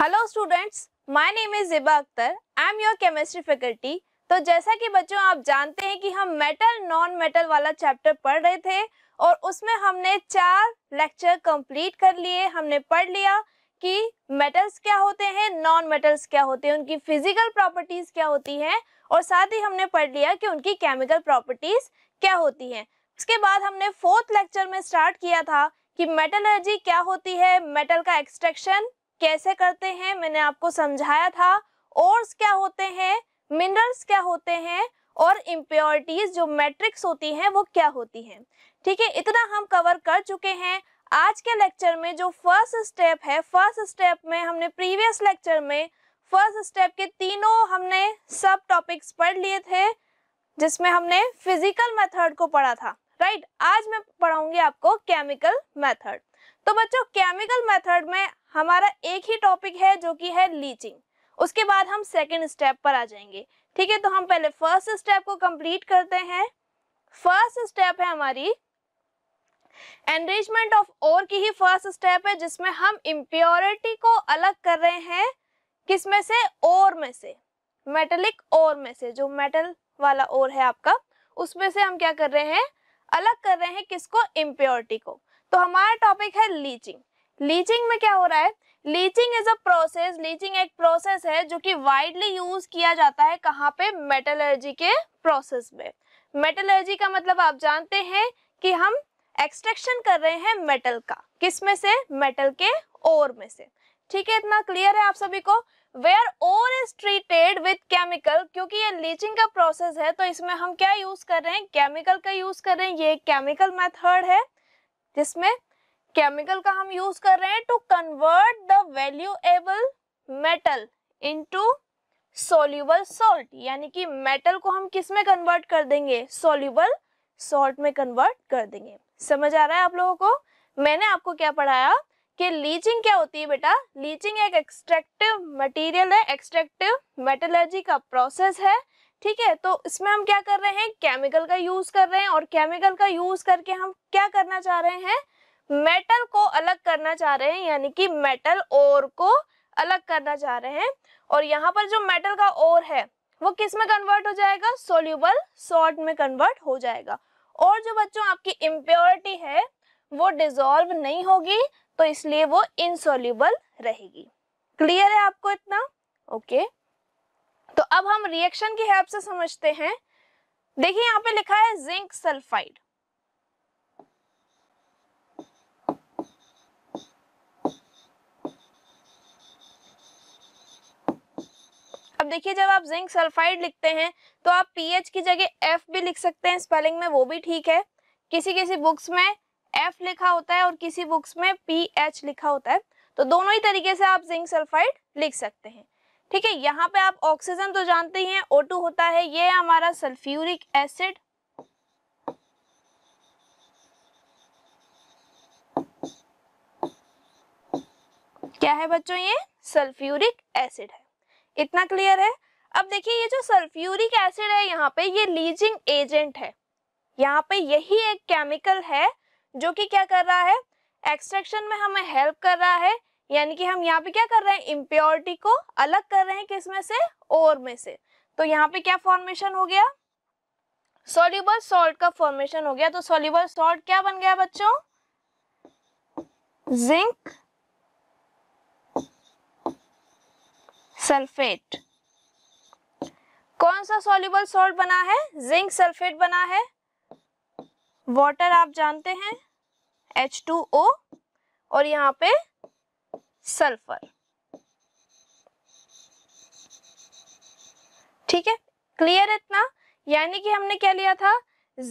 Hello students my name is Ziba Akhtar I am your chemistry faculty तो जैसा कि बच्चों आप जानते हैं कि हम मेटल नॉन मेटल वाला चैप्टर पढ़ रहे थे और उसमें हमने चार लेक्चर कंप्लीट कर लिए हमने पढ़ लिया कि मेटल्स क्या होते हैं नॉन मेटल्स क्या होते हैं उनकी फिजिकल प्रॉपर्टीज़ क्या होती हैं और साथ ही हमने पढ़ लिया कि उनकी केमिकल प्रॉपर्टीज़ क्या होती हैं उसके बाद हमने फोर्थ लेक्चर में स्टार्ट किया था कि मेटलर्जी क्या होती है मेटल का एक्सट्रैक्शन कैसे करते हैं मैंने आपको समझाया था ओर्स क्या होते हैं मिनरल्स क्या होते हैं और इम्प्योरिटीज जो मैट्रिक्स होती हैं वो क्या होती हैं ठीक है इतना हम कवर कर चुके हैं आज के लेक्चर में जो फर्स्ट स्टेप है फर्स्ट स्टेप में हमने प्रीवियस लेक्चर में फर्स्ट स्टेप के तीनों हमने सब टॉपिक्स पढ़ लिए थे जिसमें हमने फिजिकल मेथड को पढ़ा था राइट आज मैं पढ़ाऊंगी आपको केमिकल मेथड तो बच्चों केमिकल मेथड में हमारा एक ही टॉपिक है जो कि है लीचिंग उसके बाद हम सेकेंड स्टेप पर आ जाएंगे ठीक है तो हम पहले फर्स्ट स्टेप को कंप्लीट करते हैं फर्स्ट स्टेप है हमारी एनरिचमेंट ऑफ ओर की ही फर्स्ट स्टेप है जिसमें हम इम्प्योरिटी को अलग कर रहे हैं किसमें से ओर में से मेटलिक ओर में से जो मेटल वाला ओर है आपका उसमें से हम क्या कर रहे हैं अलग कर रहे हैं किसको इम्प्योरिटी को तो हमारा टॉपिक है लीचिंग लीचिंग में क्या हो रहा है leaching is a process leaching एक प्रोसेस है जो कि वाइडली यूज किया जाता है कहाँ पे मेटलर्जी के प्रोसेस में मेटलर्जी का मतलब आप जानते हैं कि हम एक्सट्रैक्शन कर रहे हैं मेटल का किस में से मेटल के ओर में से ठीक है इतना क्लियर है आप सभी को where ore is treated with chemical क्योंकि ये लीचिंग का प्रोसेस है तो इसमें हम क्या यूज कर रहे हैं केमिकल का यूज कर रहे हैं ये केमिकल मेथड है जिसमें केमिकल का हम यूज कर रहे हैं to convert the valuable metal into soluble salt यानी कि मेटल को हम किस में कन्वर्ट कर देंगे सोल्यूबल सॉल्ट में कन्वर्ट कर देंगे समझ आ रहा है आप लोगों को मैंने आपको क्या पढ़ाया कि लीचिंग क्या होती है बेटा लीचिंग एक एक्सट्रैक्टिव मटेरियल है एक्सट्रैक्टिव मेटलर्जी का प्रोसेस है ठीक है तो इसमें हम क्या कर रहे हैं केमिकल का यूज कर रहे हैं और केमिकल का यूज करके हम क्या करना चाह रहे हैं मेटल को अलग करना चाह रहे हैं यानी कि मेटल और को अलग करना चाह रहे हैं और यहाँ पर जो मेटल का और है वो किस में कन्वर्ट हो जाएगा सोल्यूबल सॉल्ट में कन्वर्ट हो जाएगा और जो बच्चों आपकी इम्प्योरिटी है वो डिजोल्व नहीं होगी तो इसलिए वो इनसोल्यूबल रहेगी क्लियर है आपको इतना ओके okay. तो अब हम रिएक्शन की हेल्प से समझते हैं देखिए यहां पे लिखा है जिंक सल्फाइड अब देखिए जब आप जिंक सल्फाइड लिखते हैं तो आप पीएच की जगह एफ भी लिख सकते हैं स्पेलिंग में वो भी ठीक है किसी किसी बुक्स में एफ लिखा होता है और किसी बुक्स में पीएच लिखा होता है तो दोनों ही तरीके से आप जिंक सल्फाइड लिख सकते हैं ठीक है यहाँ पे आप ऑक्सीजन तो जानते ही हैं O2 होता है ये है हमारा सल्फ्यूरिक एसिड क्या है बच्चों ये सल्फ्यूरिक एसिड है इतना क्लियर है अब देखिए ये जो सल्फ्यूरिक एसिड है यहाँ पे ये लीजिंग एजेंट है यहाँ पे यही एक केमिकल है जो कि क्या कर रहा है एक्सट्रैक्शन में हमें हेल्प कर रहा है यानी कि हम यहाँ पे क्या कर रहे हैं इम्प्योरिटी को अलग कर रहे हैं किसमें से और में से तो यहाँ पे क्या फॉर्मेशन हो गया सोल्यूबल सॉल्ट का फॉर्मेशन हो गया तो सोल्यूबल सॉल्ट क्या बन गया बच्चों जिंक सल्फेट कौन सा सोल्यूबल सॉल्ट बना है जिंक सल्फेट बना है वाटर आप जानते हैं H2O और यहाँ पे सल्फर ठीक है क्लियर इतना यानी कि हमने क्या लिया था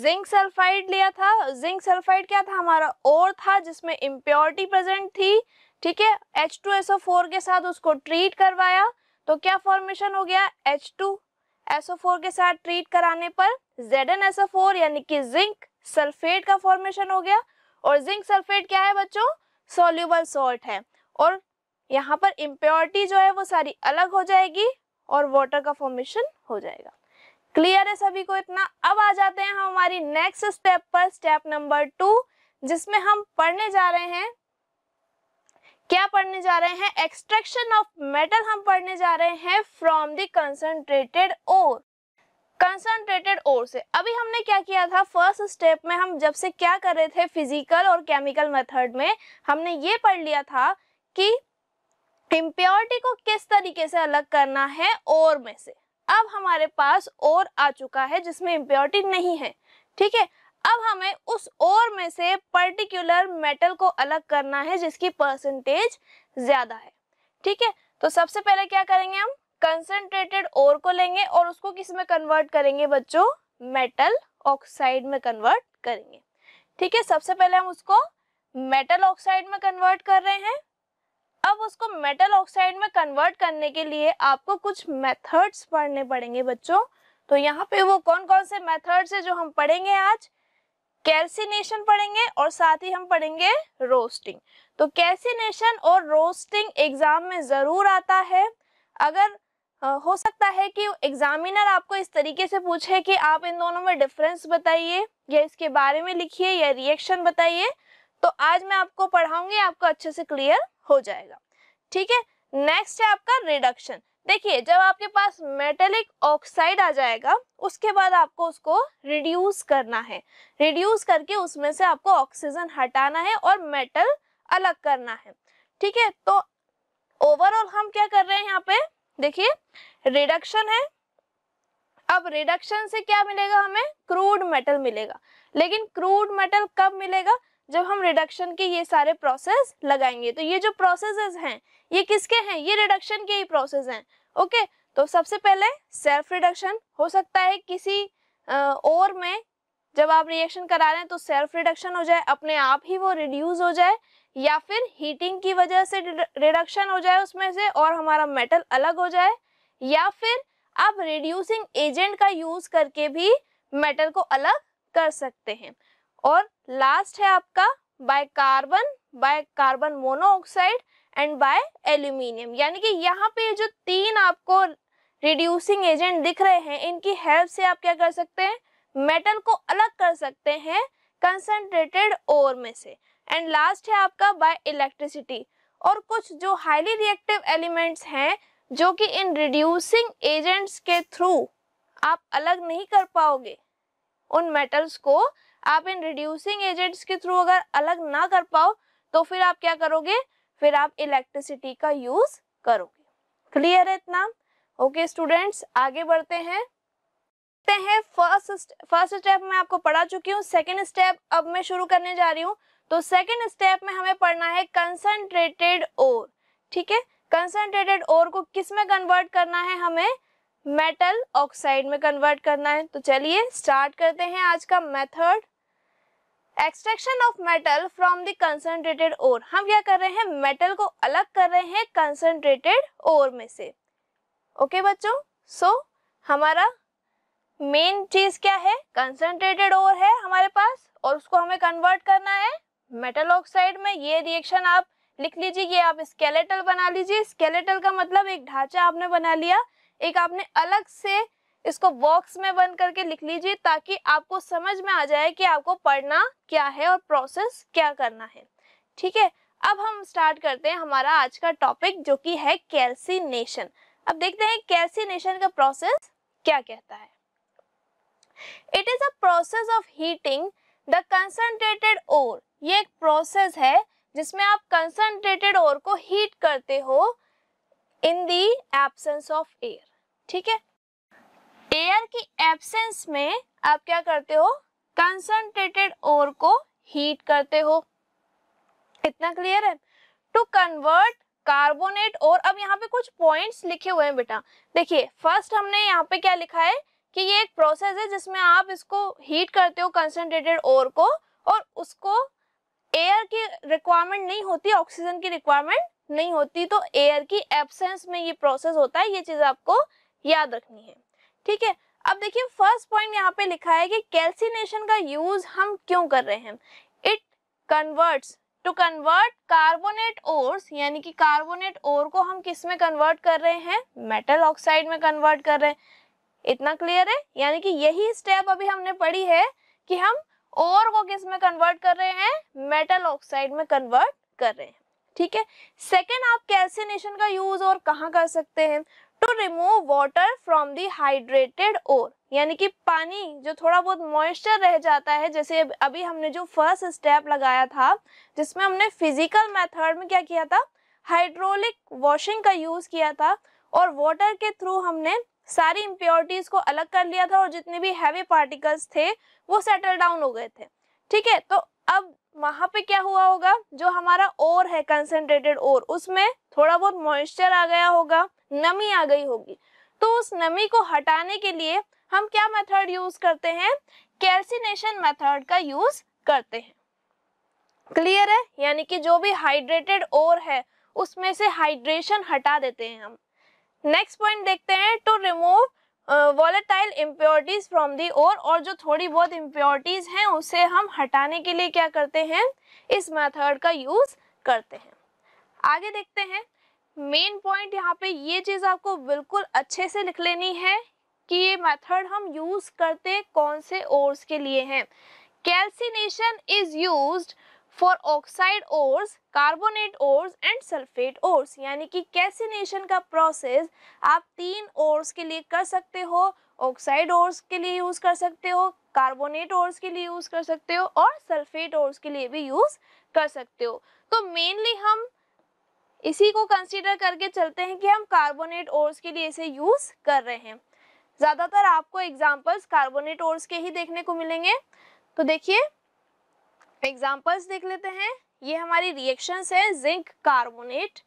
जिंक सल्फाइड लिया था जिंक सल्फाइड क्या था हमारा और था जिसमें इम्प्योरिटी प्रेजेंट थी ठीक है एच टू एसओ फोर के साथ उसको ट्रीट करवाया तो क्या फॉर्मेशन हो गया एच टू एसओ फोर के साथ ट्रीट कराने पर जेड एन एसओ फोर यानी कि जिंक सल्फेट का फॉर्मेशन हो गया और जिंक सल्फेट क्या है बच्चों सोल्यूबल सॉल्ट है और यहाँ पर इम्प्योरिटी जो है वो सारी अलग हो जाएगी और वाटर का फॉर्मेशन हो जाएगा क्लियर है सभी को इतना अब आ जाते हैं हम हमारी नेक्स्ट स्टेप पर स्टेप नंबर टू जिसमें हम पढ़ने जा रहे हैं क्या पढ़ने जा रहे हैं एक्सट्रैक्शन ऑफ मेटल हम पढ़ने जा रहे हैं from the concentrated ore concentrated ore से अभी हमने क्या किया था फर्स्ट स्टेप में हम जब से क्या कर रहे थे फिजिकल और केमिकल मेथड में हमने ये पढ़ लिया था कि इम्प्योरिटी को किस तरीके से अलग करना है और में से अब हमारे पास और आ चुका है जिसमें इम्प्योरिटी नहीं है ठीक है अब हमें उस और में से पर्टिकुलर मेटल को अलग करना है जिसकी परसेंटेज ज़्यादा है ठीक है तो सबसे पहले क्या करेंगे हम कंसनट्रेटेड और को लेंगे और उसको किस में कन्वर्ट करेंगे बच्चों मेटल ऑक्साइड में कन्वर्ट करेंगे ठीक है सबसे पहले हम उसको मेटल ऑक्साइड में कन्वर्ट कर रहे हैं अब उसको मेटल ऑक्साइड में कन्वर्ट करने के लिए आपको कुछ मेथड्स पढ़ने पड़ेंगे बच्चों तो यहाँ पे वो कौन कौन से मेथड्स है जो हम पढ़ेंगे आज कैल्सिनेशन पढ़ेंगे और साथ ही हम पढ़ेंगे रोस्टिंग तो कैल्सिनेशन और रोस्टिंग एग्जाम में ज़रूर आता है अगर हो सकता है कि एग्जामिनर आपको इस तरीके से पूछे कि आप इन दोनों में डिफरेंस बताइए या इसके बारे में लिखिए या रिएक्शन बताइए तो आज मैं आपको पढ़ाऊंगी आपको अच्छे से क्लियर हो जाएगा ठीक है नेक्स्ट है आपका रिडक्शन देखिए जब आपके पास मेटेलिक ऑक्साइड आ जाएगा उसके बाद आपको उसको रिड्यूस करना है रिड्यूस करके उसमें से आपको ऑक्सीजन हटाना है और मेटल अलग करना है ठीक है तो ओवरऑल हम क्या कर रहे हैं यहाँ पे देखिए रिडक्शन है अब रिडक्शन से क्या मिलेगा हमें क्रूड मेटल मिलेगा लेकिन क्रूड मेटल कब मिलेगा जब हम रिडक्शन के ये सारे प्रोसेस लगाएंगे तो ये जो प्रोसेसेस हैं ये किसके हैं ये रिडक्शन के ही प्रोसेस हैं ओके तो सबसे पहले सेल्फ रिडक्शन हो सकता है किसी और में जब आप रिएक्शन करा रहे हैं तो सेल्फ रिडक्शन हो जाए अपने आप ही वो रिड्यूस हो जाए या फिर हीटिंग की वजह से रिडक्शन हो जाए उसमें से और हमारा मेटल अलग हो जाए या फिर आप रिड्यूसिंग एजेंट का यूज़ करके भी मेटल को अलग कर सकते हैं और लास्ट है आपका by carbon by carbon monoxide and by aluminium यानी कि यहाँ पे जो तीन आपको रिड्यूसिंग एजेंट दिख रहे हैं इनकी हेल्प से आप क्या कर सकते हैं मेटल को अलग कर सकते हैं कंसनट्रेटेड ओर में से एंड लास्ट है आपका बाय इलेक्ट्रिसिटी और कुछ जो हाईली रिएक्टिव एलिमेंट्स हैं जो कि इन रिड्यूसिंग एजेंट्स के थ्रू आप अलग नहीं कर पाओगे उन मेटल्स को आप इन रिड्यूसिंग एजेंट्स के थ्रू अगर अलग ना कर पाओ तो फिर आप क्या करोगे फिर आप इलेक्ट्रिसिटी का यूज करोगे क्लियर है इतना ओके स्टूडेंट्स आगे बढ़ते हैं हैं फर्स्ट फर्स्ट स्टेप मैं आपको पढ़ा चुकी हूँ सेकेंड स्टेप अब मैं शुरू करने जा रही हूँ तो सेकेंड स्टेप में हमें पढ़ना है कंसनट्रेटेड ओर ठीक है कंसनट्रेटेड ओर को किस में कन्वर्ट करना है हमें मेटल ऑक्साइड में कन्वर्ट करना है तो चलिए स्टार्ट करते हैं आज का method extraction of metal from the concentrated ore हम क्या कर रहे हैं मेटल को अलग कर रहे हैं कंसनट्रेटेड ओर में से ओके okay, बच्चों सो so, हमारा मेन चीज क्या है कंसनट्रेटेड ओर है हमारे पास और उसको हमें कन्वर्ट करना है मेटल ऑक्साइड में ये रिएक्शन आप लिख लीजिए ये आप स्केलेटल बना लीजिए स्केलेटल का मतलब एक ढांचा आपने बना लिया एक आपने अलग से इसको बॉक्स में बंद करके लिख लीजिए ताकि आपको समझ में आ जाए कि आपको पढ़ना क्या है और प्रोसेस क्या करना है ठीक है अब हम स्टार्ट करते हैं हमारा आज का टॉपिक जो कि है कैल्सिनेशन अब देखते हैं कैल्सिनेशन का प्रोसेस क्या कहता है it is a process of heating the concentrated ore ये एक प्रोसेस है जिसमें आप कंसनट्रेटेड ओर को हीट करते हो in the absence of air ठीक है एयर की एब्सेंस में आप क्या करते हो कंसंट्रेटेड ओर को हीट करते हो इतना क्लियर है टू कन्वर्ट कार्बोनेट और अब यहाँ पे कुछ पॉइंट्स लिखे हुए हैं बेटा देखिए फर्स्ट हमने यहाँ पे क्या लिखा है कि ये एक प्रोसेस है जिसमें आप इसको हीट करते हो कंसंट्रेटेड ओर को और उसको एयर की रिक्वायरमेंट नहीं होती ऑक्सीजन की रिक्वायरमेंट नहीं होती तो एयर की एब्सेंस में ये प्रोसेस होता है ये चीज़ आपको याद रखनी है ठीक है अब देखिए फर्स्ट पॉइंट यहाँ पे लिखा है कि कैल्सिनेशन का यूज हम क्यों कर रहे हैं it converts to convert carbonate ores यानी कि कार्बोनेट ओर को हम किस में कन्वर्ट कर रहे हैं मेटल ऑक्साइड में कन्वर्ट कर रहे हैं इतना क्लियर है यानी कि यही स्टेप अभी हमने पढ़ी है कि हम ओर को किस में कन्वर्ट कर रहे हैं मेटल ऑक्साइड में कन्वर्ट कर रहे हैं ठीक है सेकेंड आप कैल्सिनेशन का यूज और कहाँ कर सकते हैं to remove water from the hydrated ore यानी कि पानी जो थोड़ा बहुत मॉइस्चर रह जाता है जैसे अभी हमने जो फर्स्ट स्टेप लगाया था जिसमें हमने फिजिकल मेथड में क्या किया था हाइड्रोलिक वॉशिंग का यूज़ किया था और वाटर के थ्रू हमने सारी इम्प्योरिटीज़ को अलग कर लिया था और जितने भी हैवी पार्टिकल्स थे वो सेटल डाउन हो गए थे ठीक है तो अब वहाँ पे क्या हुआ होगा जो हमारा ओर है कंसेंट्रेटेड ओर उसमें थोड़ा बहुत मॉइस्चर आ गया होगा नमी आ गई होगी तो उस नमी को हटाने के लिए हम क्या मेथड यूज करते हैं कैल्सिनेशन मेथड का यूज करते हैं क्लियर है यानी कि जो भी हाइड्रेटेड ओर है उसमें से हाइड्रेशन हटा देते हैं हम नेक्स्ट पॉइंट देखते हैं to remove volatile impurities from the ore और जो थोड़ी बहुत इम्प्योरिटीज हैं उसे हम हटाने के लिए क्या करते हैं इस मेथड का यूज करते हैं आगे देखते हैं मेन पॉइंट यहाँ पे ये चीज़ आपको बिल्कुल अच्छे से लिख लेनी है कि ये मेथड हम यूज़ करते कौन से ओर्स के लिए हैं calcination is used for oxide ores carbonate ores and sulphate ores यानी कि कैल्सिनेशन का प्रोसेस आप तीन ओर्स के लिए कर सकते हो ऑक्साइड ओर्स के लिए यूज़ कर सकते हो कार्बोनेट ओर्स के लिए यूज़ कर सकते हो और सल्फेट ओर्स के लिए भी यूज़ कर सकते हो तो मेनली हम इसी को कंसीडर करके चलते हैं कि हम कार्बोनेट ओर्स के लिए इसे यूज़ कर रहे हैं ज़्यादातर आपको एग्जाम्पल्स कार्बोनेट ओर्स के ही देखने को मिलेंगे तो देखिए एग्जाम्पल्स देख लेते हैं ये हमारी रिएक्शंस है जिंक कार्बोनेट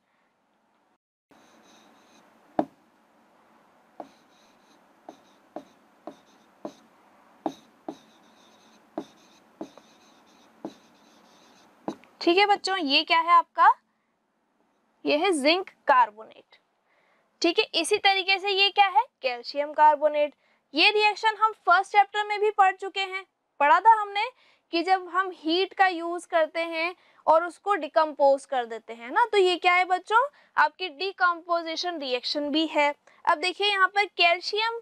ठीक है बच्चों ये क्या है आपका ये है जिंक कार्बोनेट ठीक है इसी तरीके से ये क्या है कैल्शियम कार्बोनेट ये रिएक्शन हम फर्स्ट चैप्टर में भी पढ़ चुके हैं पढ़ा था हमने कि जब हम हीट का यूज करते हैं और उसको डिकम्पोज कर देते हैं ना तो ये क्या है बच्चों आपकी डिकम्पोजिशन रिएक्शन भी है अब देखिए यहाँ पर कैल्शियम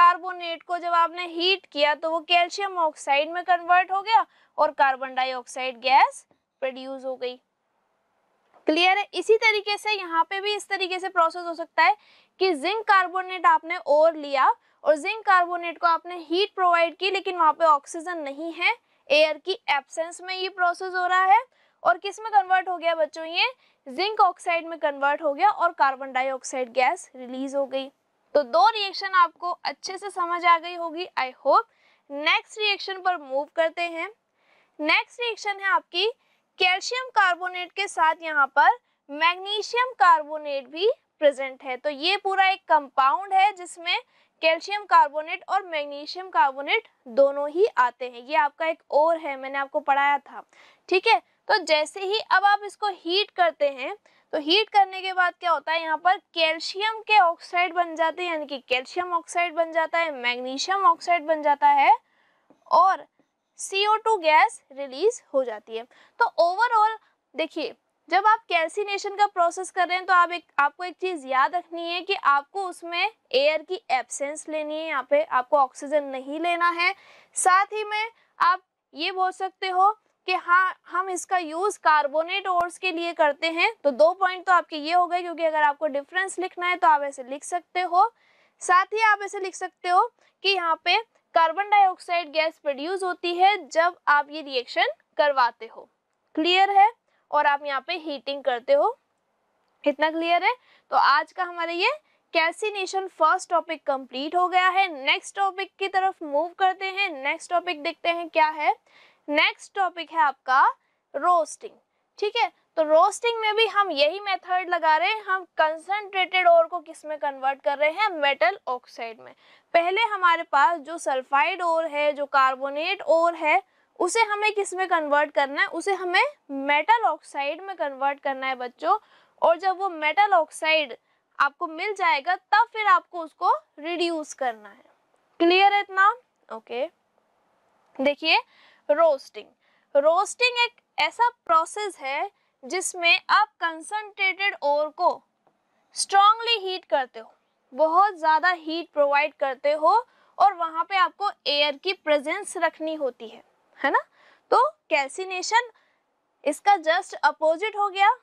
कार्बोनेट को जब आपने हीट किया तो वो कैल्शियम ऑक्साइड में कन्वर्ट हो गया और कार्बन डाइऑक्साइड गैस प्रोड्यूस हो गई क्लियर है इसी तरीके से यहाँ पे भी इस तरीके से प्रोसेस हो सकता है कि जिंक कार्बोनेट आपने और लिया और जिंक कार्बोनेट को आपने हीट प्रोवाइड की लेकिन वहाँ पे ऑक्सीजन नहीं है एयर की एब्सेंस में ये प्रोसेस हो रहा है और किस में कन्वर्ट हो गया बच्चों ये जिंक ऑक्साइड में कन्वर्ट हो गया और कार्बन डाइऑक्साइड गैस रिलीज हो गई तो दो रिएक्शन आपको अच्छे से समझ आ गई होगी आई होप नेक्स्ट रिएक्शन पर मूव करते हैं नेक्स्ट रिएक्शन है आपकी कैल्शियम कार्बोनेट के साथ यहाँ पर मैग्नीशियम कार्बोनेट भी प्रेजेंट है तो ये पूरा एक कंपाउंड है जिसमें कैल्शियम कार्बोनेट और मैग्नीशियम कार्बोनेट दोनों ही आते हैं ये आपका एक और है मैंने आपको पढ़ाया था ठीक है तो जैसे ही अब आप इसको हीट करते हैं तो हीट करने के बाद क्या होता है यहाँ पर कैल्शियम के ऑक्साइड बन जाते हैं यानी कि कैल्शियम ऑक्साइड बन जाता है मैग्नीशियम ऑक्साइड बन जाता है और CO2 गैस रिलीज हो जाती है तो ओवरऑल देखिए जब आप कैल्सिनेशन का प्रोसेस कर रहे हैं तो आप एक आपको एक चीज़ याद रखनी है कि आपको उसमें एयर की एब्सेंस लेनी है यहाँ पे आपको ऑक्सीजन नहीं लेना है साथ ही में आप ये बोल सकते हो कि हाँ हम इसका यूज़ कार्बोनेट ओर्स के लिए करते हैं तो दो पॉइंट तो आपके ये हो गए क्योंकि अगर आपको डिफरेंस लिखना है तो आप ऐसे लिख सकते हो साथ ही आप ऐसे लिख सकते हो कि यहाँ पे कार्बन डाइऑक्साइड गैस प्रोड्यूस होती है जब आप ये रिएक्शन करवाते हो क्लियर है और आप यहाँ पे हीटिंग करते हो इतना क्लियर है तो आज का हमारा ये कैसीनेशन फर्स्ट टॉपिक कंप्लीट हो गया है नेक्स्ट टॉपिक की तरफ मूव करते हैं नेक्स्ट टॉपिक देखते हैं क्या है नेक्स्ट टॉपिक है आपका रोस्टिंग ठीक है तो रोस्टिंग में भी हम यही मेथड लगा रहे हैं हम कंसनट्रेटेड और को किस में कन्वर्ट कर रहे हैं मेटल ऑक्साइड में पहले हमारे पास जो सल्फाइड और है जो कार्बोनेट और है उसे हमें किस में कन्वर्ट करना है उसे हमें मेटल ऑक्साइड में कन्वर्ट करना है बच्चों और जब वो मेटल ऑक्साइड आपको मिल जाएगा तब फिर आपको उसको रिड्यूस करना है क्लियर है इतना ओके देखिए रोस्टिंग रोस्टिंग एक ऐसा प्रोसेस है जिसमें आप कंसनट्रेटेड ओर को स्ट्रांगली हीट करते हो बहुत ज़्यादा हीट प्रोवाइड करते हो और वहाँ पे आपको एयर की प्रेजेंस रखनी होती है है ना तो कैल्सिनेशन इसका जस्ट अपोजिट हो गया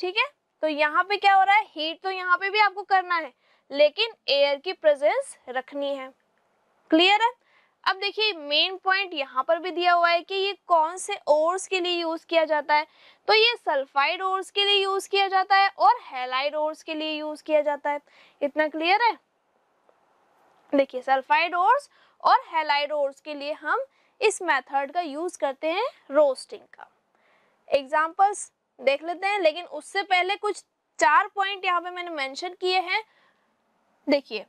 ठीक है तो यहाँ पे क्या हो रहा है हीट तो यहाँ पे भी आपको करना है लेकिन एयर की प्रेजेंस रखनी है क्लियर है अब देखिए मेन पॉइंट यहाँ पर भी दिया हुआ है कि ये कौन से ओर्स के लिए यूज़ किया जाता है तो ये सल्फाइड ओर्स के लिए यूज़ किया जाता है और हेलाइड ओर्स के लिए यूज़ किया जाता है इतना क्लियर है देखिए सल्फाइड ओर्स और हेलाइड ओर्स के लिए हम इस मेथड का यूज़ करते हैं रोस्टिंग का एग्जाम्पल्स देख लेते हैं लेकिन उससे पहले कुछ चार पॉइंट यहाँ पे मैंने मैंशन किए हैं देखिए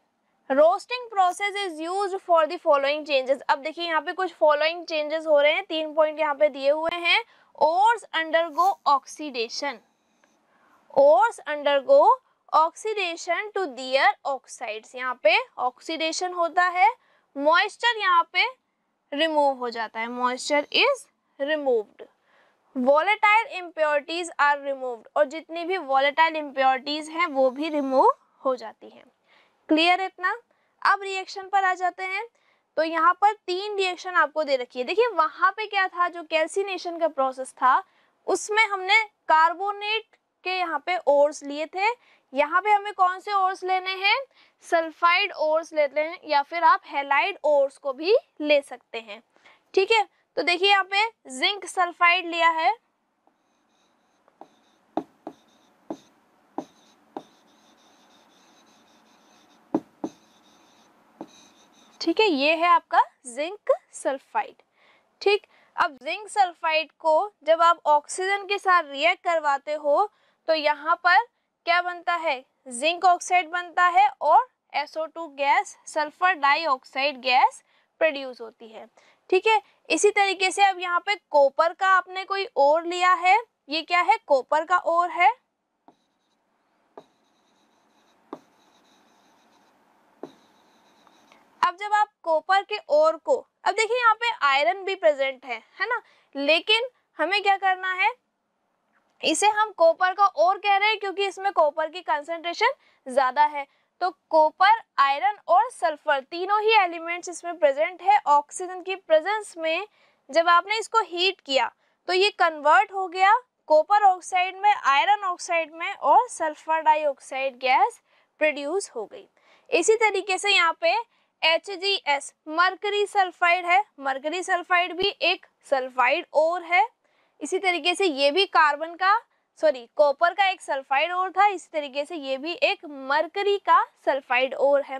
roasting process is use for the following changes अब देखिए यहाँ पे कुछ फॉलोइंग चेंजेस हो रहे हैं तीन पॉइंट यहाँ पे दिए हुए हैं ores undergo oxidation ores undergo oxidation to their oxides यहाँ पे ऑक्सीडेशन होता है मॉइस्चर यहाँ पे रिमूव हो जाता है moisture is removed volatile impurities are removed और जितनी भी वॉलेटाइल इम्प्योरिटीज हैं वो भी रिमूव हो जाती हैं क्लियर है इतना अब रिएक्शन पर आ जाते हैं तो यहाँ पर तीन रिएक्शन आपको दे रखी है देखिए वहाँ पे क्या था जो कैल्सिनेशन का प्रोसेस था उसमें हमने कार्बोनेट के यहाँ पे ओर्स लिए थे यहाँ पे हमें कौन से ओर्स लेने हैं सल्फाइड ओर्स लेते हैं या फिर आप हेलाइड ओर्स को भी ले सकते हैं ठीक है तो देखिए यहाँ पे जिंक सल्फाइड लिया है ठीक है ये है आपका जिंक सल्फाइड ठीक अब जिंक सल्फाइड को जब आप ऑक्सीजन के साथ रिएक्ट करवाते हो तो यहाँ पर क्या बनता है जिंक ऑक्साइड बनता है और SO2 gas sulphur dioxide gas produce होती है ठीक है इसी तरीके से अब यहाँ पे कॉपर का आपने कोई और लिया है ये क्या है कॉपर का और है अब जब आप कॉपर के ओर को अब देखिए यहाँ पे आयरन भी प्रेजेंट है है ना लेकिन हमें क्या करना है इसे हम कॉपर का ओर कह रहे हैं क्योंकि इसमें कॉपर की कंसेंट्रेशन ज़्यादा है तो कॉपर आयरन और सल्फर तीनों ही एलिमेंट्स इसमें प्रेजेंट है ऑक्सीजन की प्रेजेंस में जब आपने इसको हीट किया तो ये कन्वर्ट हो गया कॉपर ऑक्साइड में आयरन ऑक्साइड में और सल्फर डाइऑक्साइड गैस प्रोड्यूस हो गई इसी तरीके से यहाँ पे H G S mercury sulphide है मर्करी सल्फाइड भी एक सल्फाइड और है इसी तरीके से ये भी कार्बन का सॉरी कॉपर का एक सल्फाइड और था इसी तरीके से ये भी एक मरकरी का सल्फाइड और है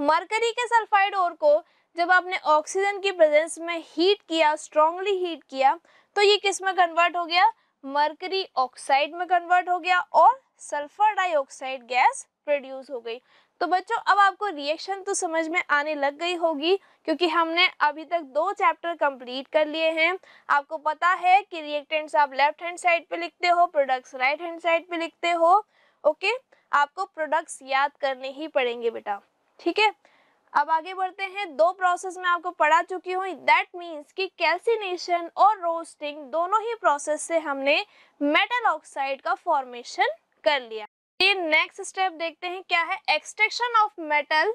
मरकरी के सल्फाइड और को जब आपने ऑक्सीजन की प्रेजेंस में हीट किया स्ट्रॉन्गली हीट किया तो ये किस में कन्वर्ट हो गया मरकरी ऑक्साइड में कन्वर्ट हो गया और सल्फर डाइऑक्साइड गैस प्रोड्यूस हो गई तो बच्चों अब आपको रिएक्शन तो समझ में आने लग गई होगी क्योंकि हमने अभी तक दो चैप्टर कंप्लीट कर लिए हैं आपको पता है कि रिएक्टेंट्स आप लेफ्ट हैंड साइड पे लिखते हो प्रोडक्ट्स राइट हैंड साइड पे लिखते हो ओके आपको प्रोडक्ट्स याद करने ही पड़ेंगे बेटा ठीक है अब आगे बढ़ते हैं दो प्रोसेस में आपको पढ़ा चुकी हूँ दैट मीन्स कि कैल्सिनेशन और रोस्टिंग दोनों ही प्रोसेस से हमने मेटल ऑक्साइड का फॉर्मेशन कर लिया नेक्स्ट स्टेप देखते हैं क्या है extraction of metal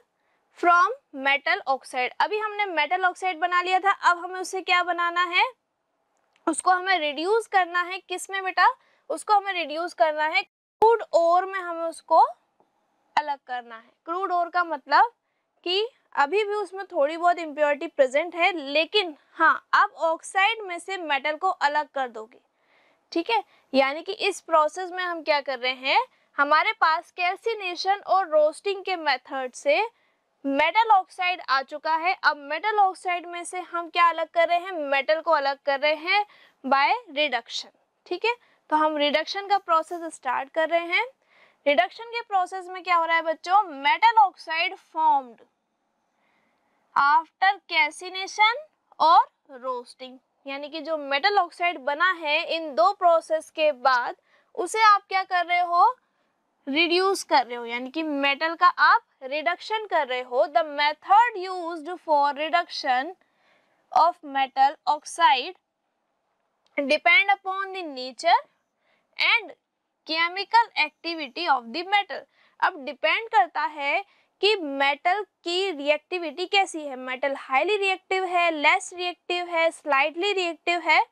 from metal oxide अभी हमने मेटल ऑक्साइड बना लिया था अब हमें उसे क्या बनाना है उसको हमें रिड्यूस करना है किस में बेटा उसको हमें रिड्यूस करना है क्रूड ओर में हमें उसको अलग करना है क्रूड ओर का मतलब कि अभी भी उसमें थोड़ी बहुत इम्प्योरिटी प्रेजेंट है लेकिन हाँ अब ऑक्साइड में से मेटल को अलग कर दोगे ठीक है यानी कि इस प्रोसेस में हम क्या कर रहे हैं हमारे पास कैल्सिनेशन और रोस्टिंग के मेथड से मेटल ऑक्साइड आ चुका है अब मेटल ऑक्साइड में से हम क्या अलग कर रहे हैं मेटल को अलग कर रहे हैं बाय रिडक्शन ठीक है तो हम रिडक्शन का प्रोसेस स्टार्ट कर रहे हैं रिडक्शन के प्रोसेस में क्या हो रहा है बच्चों metal oxide formed after calcination और रोस्टिंग यानी कि जो मेटल ऑक्साइड बना है इन दो प्रोसेस के बाद उसे आप क्या कर रहे हो रिड्यूस कर रहे हो यानी कि मेटल का आप रिडक्शन कर रहे हो the method used for reduction of metal oxide depend upon the nature and chemical activity of the metal अब डिपेंड करता है कि मेटल की रिएक्टिविटी कैसी है मेटल हाईली रिएक्टिव है लेस रिएक्टिव है स्लाइटली रिएक्टिव है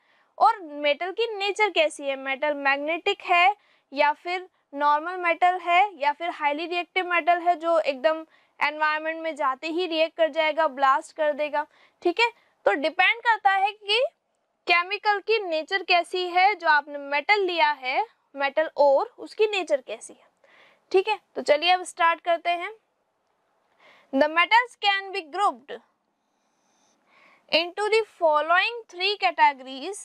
और मेटल की नेचर कैसी है मेटल मैग्नेटिक है या फिर नॉर्मल मेटल है या फिर हाईली रिएक्टिव मेटल है जो एकदम एनवायरमेंट में जाते ही रिएक्ट कर जाएगा ब्लास्ट कर देगा ठीक है तो डिपेंड करता है कि केमिकल की नेचर कैसी है जो आपने मेटल लिया है मेटल और उसकी नेचर कैसी है ठीक है तो चलिए अब स्टार्ट करते हैं the metals can be grouped into the following three categories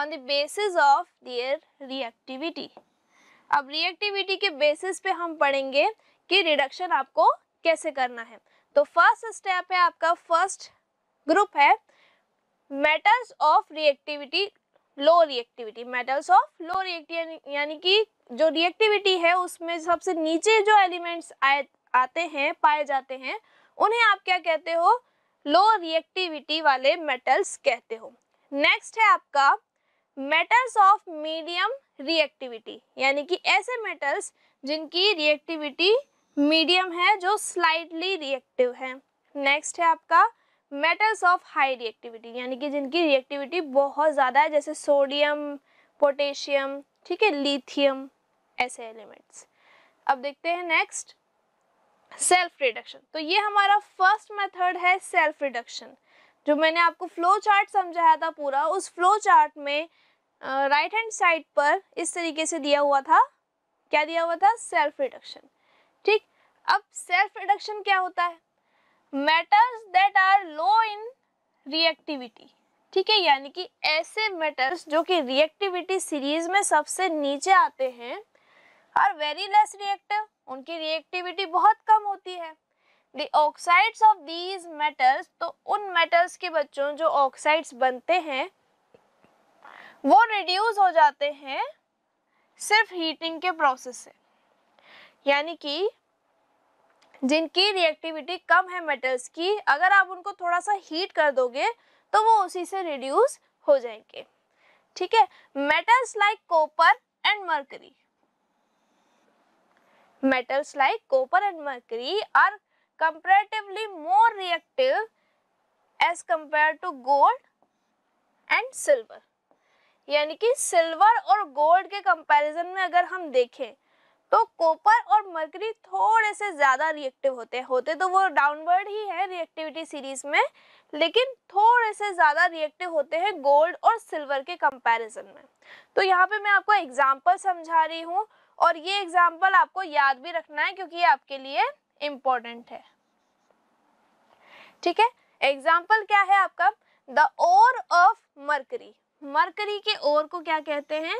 on the basis of their reactivity अब रिएक्टिविटी के बेसिस पे हम पढ़ेंगे कि रिडक्शन आपको कैसे करना है तो फर्स्ट स्टेप है आपका फर्स्ट ग्रुप है metals of reactivity low reactivity metals of low reactive यानी कि जो रिएक्टिविटी है उसमें सबसे नीचे जो एलिमेंट्स आए आते हैं पाए जाते हैं उन्हें आप क्या कहते हो लो रिएक्टिविटी वाले मेटल्स कहते हो नेक्स्ट है आपका मेटल्स ऑफ मीडियम रिएक्टिविटी यानी कि ऐसे मेटल्स जिनकी रिएक्टिविटी मीडियम है जो स्लाइटली रिएक्टिव है नेक्स्ट है आपका मेटल्स ऑफ हाई रिएक्टिविटी यानी कि जिनकी रिएक्टिविटी बहुत ज़्यादा है जैसे सोडियम पोटेशियम ठीक है लिथियम ऐसे एलिमेंट्स अब देखते हैं नेक्स्ट सेल्फ रिडक्शन तो ये हमारा फर्स्ट मेथड है सेल्फ रिडक्शन जो मैंने आपको फ्लो चार्ट समझाया था पूरा उस फ्लो चार्ट में राइट हैंड साइड पर इस तरीके से दिया हुआ था क्या दिया हुआ था सेल्फ रिडक्शन ठीक अब सेल्फ रिडक्शन क्या होता है metals that are low in reactivity ठीक है यानी कि ऐसे मेटल्स जो कि रिएक्टिविटी सीरीज में सबसे नीचे आते हैं आर वेरी लेस रिएक्टिव उनकी रिएक्टिविटी बहुत कम होती है the oxides of these metals तो उन मेटल्स के बच्चों जो ऑक्साइड्स बनते हैं वो रिड्यूज़ हो जाते हैं सिर्फ हीटिंग के प्रोसेस से यानी कि जिनकी रिएक्टिविटी कम है मेटल्स की अगर आप उनको थोड़ा सा हीट कर दोगे तो वो उसी से रिड्यूस हो जाएंगे ठीक है metals like copper and mercury metals like copper and mercury are comparatively more reactive as compare to gold and silver यानी कि सिल्वर और गोल्ड के कंपैरिजन में अगर हम देखें तो कॉपर और मरकरी थोड़े से ज़्यादा रिएक्टिव होते हैं होते तो वो डाउनवर्ड ही है रिएक्टिविटी सीरीज में लेकिन थोड़े से ज़्यादा रिएक्टिव होते हैं गोल्ड और सिल्वर के कंपैरिजन में तो यहाँ पे मैं आपको एग्जांपल समझा रही हूँ और ये एग्जांपल आपको याद भी रखना है क्योंकि ये आपके लिए इम्पोर्टेंट है ठीक है एग्जाम्पल क्या है आपका the ore of mercury mercury के ओर को क्या कहते हैं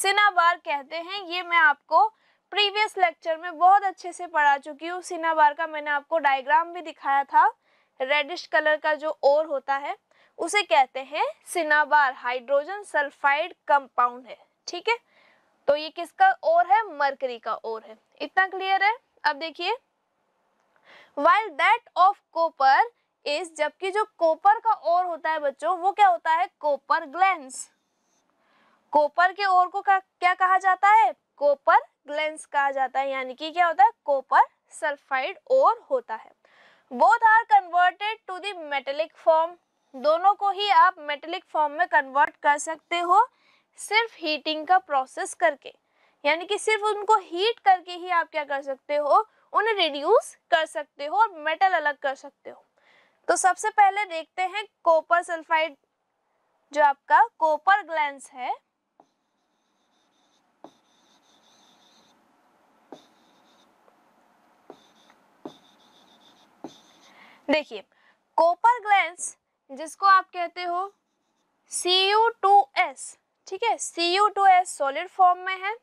सिनाबार कहते हैं ये मैं आपको प्रीवियस लेक्चर में बहुत अच्छे से पढ़ा चुकी हूँ सिनाबार का मैंने आपको डायग्राम भी दिखाया था रेडिश कलर का जो ओर होता है उसे कहते हैं सिनाबार हाइड्रोजन सल्फाइड कंपाउंड है ठीक है तो ये किसका ओर है मरकरी का ओर है इतना क्लियर है अब देखिए while that of copper is जबकि जो कॉपर का ओर होता है बच्चों वो क्या होता है कोपर ग्लैंस कोपर के ओर को का, क्या कहा जाता है कोपर ग्लेंस कहा जाता है यानी कि क्या होता है कोपर सल्फाइड ओर होता है both are converted to the metallic form दोनों को ही आप मेटेलिक फॉर्म में कन्वर्ट कर सकते हो सिर्फ हीटिंग का प्रोसेस करके यानी कि सिर्फ उनको हीट करके ही आप क्या कर सकते हो उन्हें रिड्यूस कर सकते हो और मेटल अलग कर सकते हो तो सबसे पहले देखते हैं कॉपर सल्फाइड जो आपका कॉपर ग्लैंस है देखिए कॉपर ग्लैंस जिसको आप कहते हो सी यू टू एस ठीक है C U two S solid form में है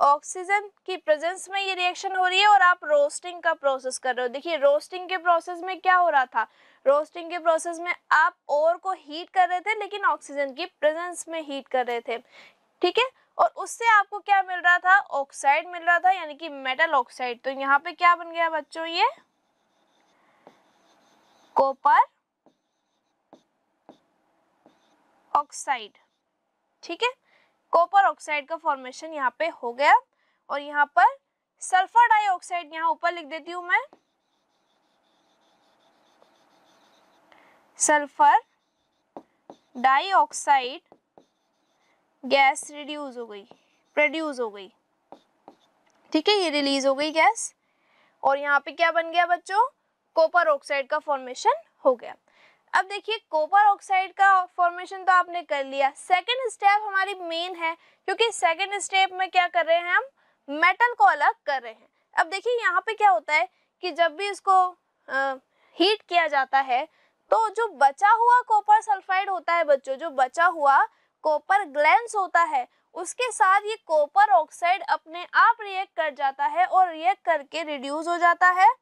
ऑक्सीजन की प्रेजेंस में ये रिएक्शन हो रही है और आप रोस्टिंग का प्रोसेस कर रहे हो देखिए रोस्टिंग के प्रोसेस में क्या हो रहा था रोस्टिंग के प्रोसेस में आप और को हीट कर रहे थे लेकिन ऑक्सीजन की प्रेजेंस में हीट कर रहे थे ठीक है और उससे आपको क्या मिल रहा था ऑक्साइड मिल रहा था यानी कि मेटल ऑक्साइड तो यहाँ पे क्या बन गया बच्चों ये कॉपर ऑक्साइड ठीक है कॉपर ऑक्साइड का फॉर्मेशन यहाँ पे हो गया और यहाँ पर सल्फर डाइऑक्साइड यहाँ ऊपर लिख देती हूँ मैं सल्फर डाइऑक्साइड गैस रिड्यूस हो गई प्रोड्यूस हो गई ठीक है ये रिलीज हो गई गैस और यहाँ पे क्या बन गया बच्चों कॉपर ऑक्साइड का फॉर्मेशन हो गया अब देखिए कॉपर ऑक्साइड का फॉर्मेशन तो आपने कर लिया सेकेंड स्टेप हमारी मेन है क्योंकि सेकेंड स्टेप में क्या कर रहे हैं हम मेटल को अलग कर रहे हैं अब देखिए यहाँ पे क्या होता है कि जब भी इसको आ, हीट किया जाता है तो जो बचा हुआ कॉपर सल्फाइड होता है बच्चों जो बचा हुआ कॉपर ग्लैंस होता है उसके साथ ये कॉपर ऑक्साइड अपने आप रिएक्ट कर जाता है और रिएक्ट करके रिड्यूस हो जाता है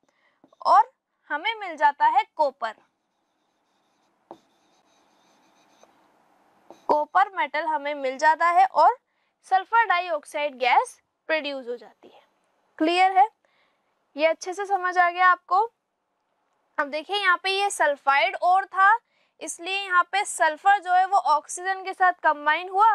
और हमें मिल जाता है कॉपर कॉपर मेटल हमें मिल जाता है और सल्फर डाइऑक्साइड गैस प्रोड्यूस हो जाती है क्लियर है ये अच्छे से समझ आ गया आपको अब देखिए यहाँ पे ये सल्फाइड और था इसलिए यहाँ पे सल्फर जो है वो ऑक्सीजन के साथ कंबाइन हुआ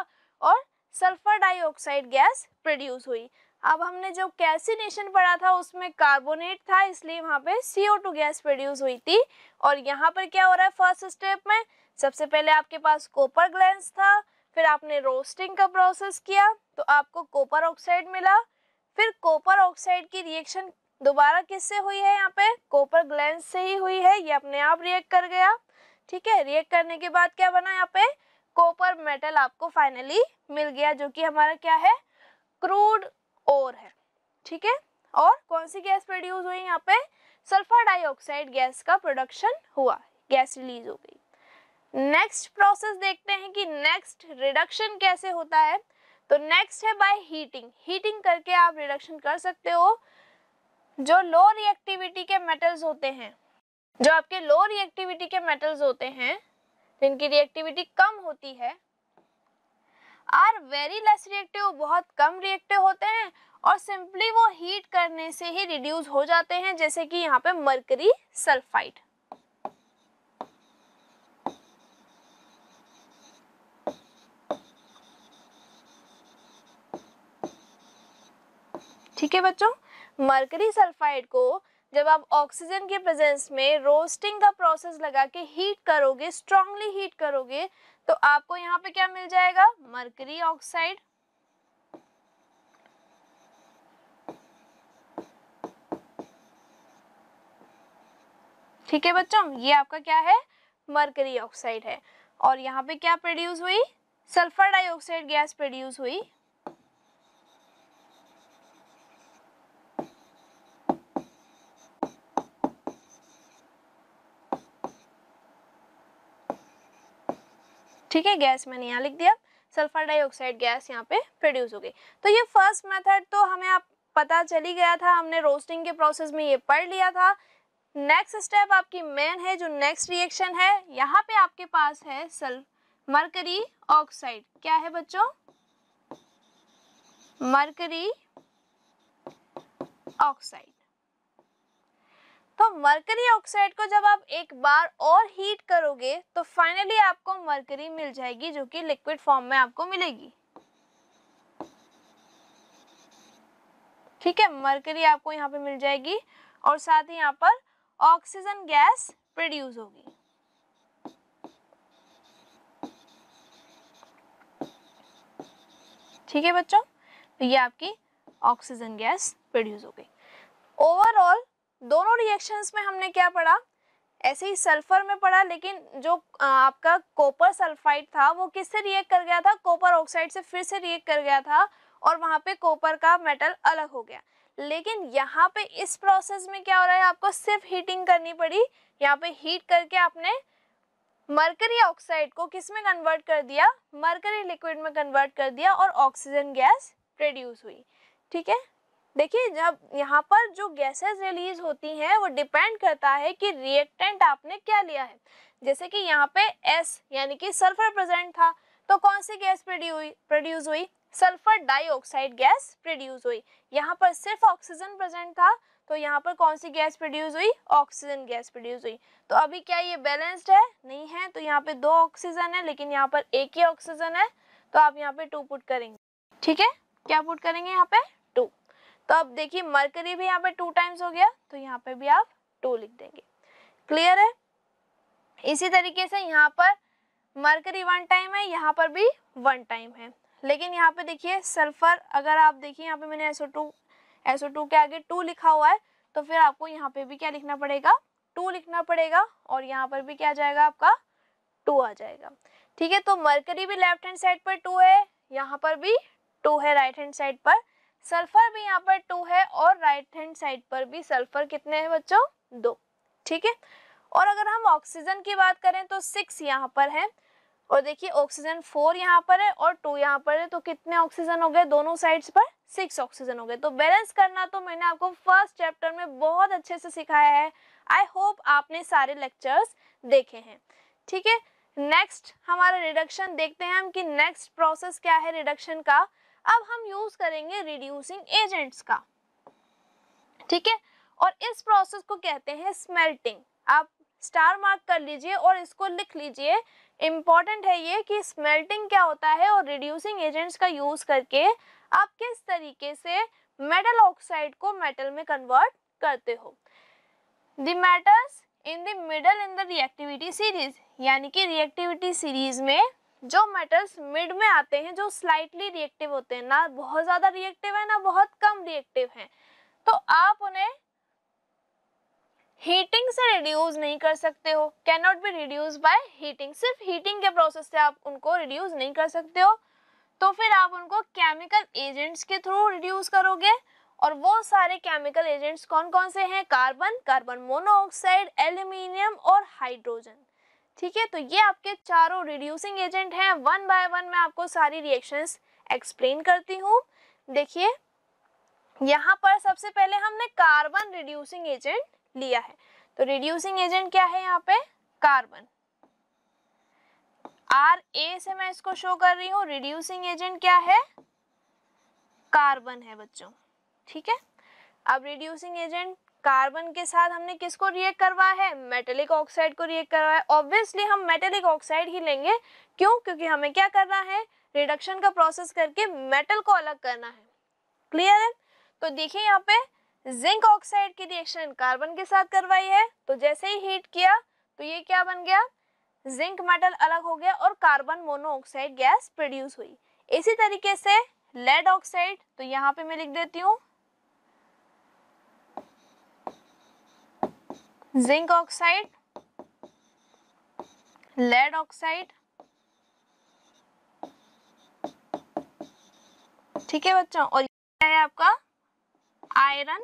और सल्फर डाइऑक्साइड गैस प्रोड्यूस हुई अब हमने जो कैल्सिनेशन पढ़ा था उसमें कार्बोनेट था इसलिए वहाँ पे CO2 गैस प्रोड्यूस हुई थी और यहाँ पर क्या हो रहा है फर्स्ट स्टेप में सबसे पहले आपके पास कॉपर ग्लैंस था फिर आपने रोस्टिंग का प्रोसेस किया तो आपको कॉपर ऑक्साइड मिला फिर कॉपर ऑक्साइड की रिएक्शन दोबारा किससे हुई है यहाँ पे कॉपर ग्लैंस से ही हुई है ये अपने आप रिएक्ट कर गया ठीक है रिएक्ट करने के बाद क्या बना यहाँ पे कॉपर मेटल आपको फाइनली मिल गया जो कि हमारा क्या है क्रूड और है ठीक है और कौन सी गैस प्रोड्यूस हुई यहाँ पे सल्फर डाइऑक्साइड गैस का प्रोडक्शन हुआ गैस रिलीज हो गई नेक्स्ट प्रोसेस देखते हैं कि नेक्स्ट रिडक्शन कैसे होता है तो नेक्स्ट है बाय हीटिंग हीटिंग करके आप रिडक्शन कर सकते हो जो लो रिएक्टिविटी के मेटल्स होते हैं जो आपके लो रिएक्टिविटी के मेटल्स होते हैं जिनकी रिएक्टिविटी कम होती है आर वेरी लेस रिएक्टिव बहुत कम रिएक्टिव होते हैं और सिंपली वो हीट करने से ही रिड्यूस हो जाते हैं जैसे कि यहाँ पे मरकरी सल्फाइड ठीक है बच्चों मरकरी सल्फाइड को जब आप ऑक्सीजन के प्रेजेंस में रोस्टिंग का प्रोसेस लगा के हीट करोगे स्ट्रांगली हीट करोगे तो आपको यहाँ पे क्या मिल जाएगा मर्करी ऑक्साइड ठीक है बच्चों ये आपका क्या है मर्करी ऑक्साइड है और यहाँ पे क्या प्रोड्यूस हुई सल्फर डाइऑक्साइड गैस प्रोड्यूस हुई ठीक है गैस मैंने यहाँ लिख दिया सल्फर डाइऑक्साइड गैस यहाँ पे प्रोड्यूस हो गई तो ये फर्स्ट मेथड तो हमें आप पता चली गया था हमने रोस्टिंग के प्रोसेस में ये पढ़ लिया था नेक्स्ट स्टेप आपकी मेन है जो नेक्स्ट रिएक्शन है यहाँ पे आपके पास है सल्फ मरकरी ऑक्साइड क्या है बच्चों मरकरी ऑक्साइड तो मरकरी ऑक्साइड को जब आप एक बार और हीट करोगे तो फाइनली आपको मरकरी मिल जाएगी जो कि लिक्विड फॉर्म में आपको मिलेगी ठीक है मरकरी आपको यहाँ पे मिल जाएगी और साथ ही यहाँ पर ऑक्सीजन गैस प्रोड्यूस होगी ठीक है बच्चों तो ये आपकी ऑक्सीजन गैस प्रोड्यूस हो गई ओवरऑल दोनों रिएक्शंस में हमने क्या पढ़ा ऐसे ही सल्फर में पड़ा लेकिन जो आपका कॉपर सल्फाइड था वो किससे रिएक्ट कर गया था कॉपर ऑक्साइड से फिर से रिएक्ट कर गया था और वहाँ पे कॉपर का मेटल अलग हो गया लेकिन यहाँ पे इस प्रोसेस में क्या हो रहा है आपको सिर्फ हीटिंग करनी पड़ी यहाँ पे हीट करके आपने मरकरी ऑक्साइड को किस में कन्वर्ट कर दिया मरकरी लिक्विड में कन्वर्ट कर दिया और ऑक्सीजन गैस प्रोड्यूस हुई ठीक है देखिए जब यहाँ पर जो गैसेस रिलीज होती हैं वो डिपेंड करता है कि रिएक्टेंट आपने क्या लिया है जैसे कि यहाँ पे एस यानी कि सल्फर प्रेजेंट था तो कौन सी गैस प्रोड्यूस हुई सल्फर डाइऑक्साइड गैस प्रोड्यूस हुई यहाँ पर सिर्फ ऑक्सीजन प्रेजेंट था तो यहाँ पर कौन सी गैस प्रोड्यूस हुई ऑक्सीजन गैस प्रोड्यूस हुई तो अभी क्या ये बैलेंस्ड है नहीं है तो यहाँ पे दो ऑक्सीजन है लेकिन यहाँ पर एक ही ऑक्सीजन है तो आप यहाँ पे टू पुट करेंगे ठीक है क्या पुट करेंगे यहाँ पे तो अब देखिए मरकरी भी यहाँ पे टू टाइम्स हो गया तो यहाँ पे भी आप टू लिख देंगे क्लियर है इसी तरीके से यहाँ पर मरकरी वन टाइम है यहाँ पर भी वन टाइम है लेकिन यहाँ पे देखिए सल्फर अगर आप देखिए यहाँ पे मैंने एसओ टू एसओ टू के आगे टू लिखा हुआ है तो फिर आपको यहाँ पे भी क्या लिखना पड़ेगा टू लिखना पड़ेगा और यहाँ पर भी क्या आ जाएगा आपका टू आ जाएगा ठीक है तो मरकरी भी लेफ्ट हैंड साइड पर टू है यहाँ पर भी टू है राइट हैंड साइड पर सल्फर भी यहाँ पर टू है और राइट हैंड साइड पर भी सल्फर कितने हैं बच्चों दो ठीक है और अगर हम ऑक्सीजन की बात करें तो सिक्स यहाँ पर है और देखिए ऑक्सीजन फोर यहाँ पर है और टू यहाँ पर है तो कितने ऑक्सीजन हो गए दोनों साइड्स पर सिक्स ऑक्सीजन हो गए तो बैलेंस करना तो मैंने आपको फर्स्ट चैप्टर में बहुत अच्छे से सिखाया है आई होप आपने सारे लेक्चर्स देखे हैं ठीक है नेक्स्ट हमारा रिडक्शन देखते हैं हम कि नेक्स्ट प्रोसेस क्या है रिडक्शन का अब हम यूज करेंगे रिड्यूसिंग एजेंट्स का ठीक है और इस प्रोसेस को कहते हैं स्मेल्टिंग आप स्टार मार्क कर लीजिए और इसको लिख लीजिए इम्पॉर्टेंट है ये कि स्मेल्टिंग क्या होता है और रिड्यूसिंग एजेंट्स का यूज करके आप किस तरीके से मेटल ऑक्साइड को मेटल में कन्वर्ट करते हो the metals in the middle in the reactivity series यानी कि रिएक्टिविटी सीरीज में जो मेटल्स मिड में आते हैं जो स्लाइटली रिएक्टिव होते हैं ना बहुत ज़्यादा रिएक्टिव है ना बहुत कम रिएक्टिव हैं तो आप उन्हें हीटिंग से रिड्यूस नहीं कर सकते हो can not be reduce by heating सिर्फ हीटिंग के प्रोसेस से आप उनको रिड्यूस नहीं कर सकते हो तो फिर आप उनको केमिकल एजेंट्स के थ्रू रिड्यूस करोगे और वो सारे केमिकल एजेंट्स कौन कौन से हैं कार्बन कार्बन मोनोऑक्साइड एल्यूमिनियम और हाइड्रोजन ठीक है तो ये आपके चारों रिड्यूसिंग एजेंट हैं वन बाय वन मैं आपको सारी रिएक्शंस एक्सप्लेन करती हूँ देखिए यहाँ पर सबसे पहले हमने कार्बन रिड्यूसिंग एजेंट लिया है तो रिड्यूसिंग एजेंट क्या है यहाँ पे कार्बन आर ए से मैं इसको शो कर रही हूँ रिड्यूसिंग एजेंट क्या है कार्बन है बच्चों ठीक है अब रिड्यूसिंग एजेंट कार्बन के साथ हमने किसको रिएक्ट करवाया है मेटेलिक ऑक्साइड को रिएक्ट करवाया ऑब्वियसली हम मेटेलिक ऑक्साइड ही लेंगे क्यों क्योंकि हमें क्या करना है रिडक्शन का प्रोसेस करके मेटल को अलग करना है क्लियर है तो देखिए यहाँ पे जिंक ऑक्साइड की रिएक्शन कार्बन के साथ करवाई है तो जैसे ही हीट किया तो ये क्या बन गया जिंक मेटल अलग हो गया और कार्बन मोनोऑक्साइड गैस प्रोड्यूस हुई इसी तरीके से लेड ऑक्साइड तो यहाँ पे मैं लिख देती हूँ जिंक ऑक्साइड लेड ऑक्साइड ठीक है बच्चों और ये है आपका आयरन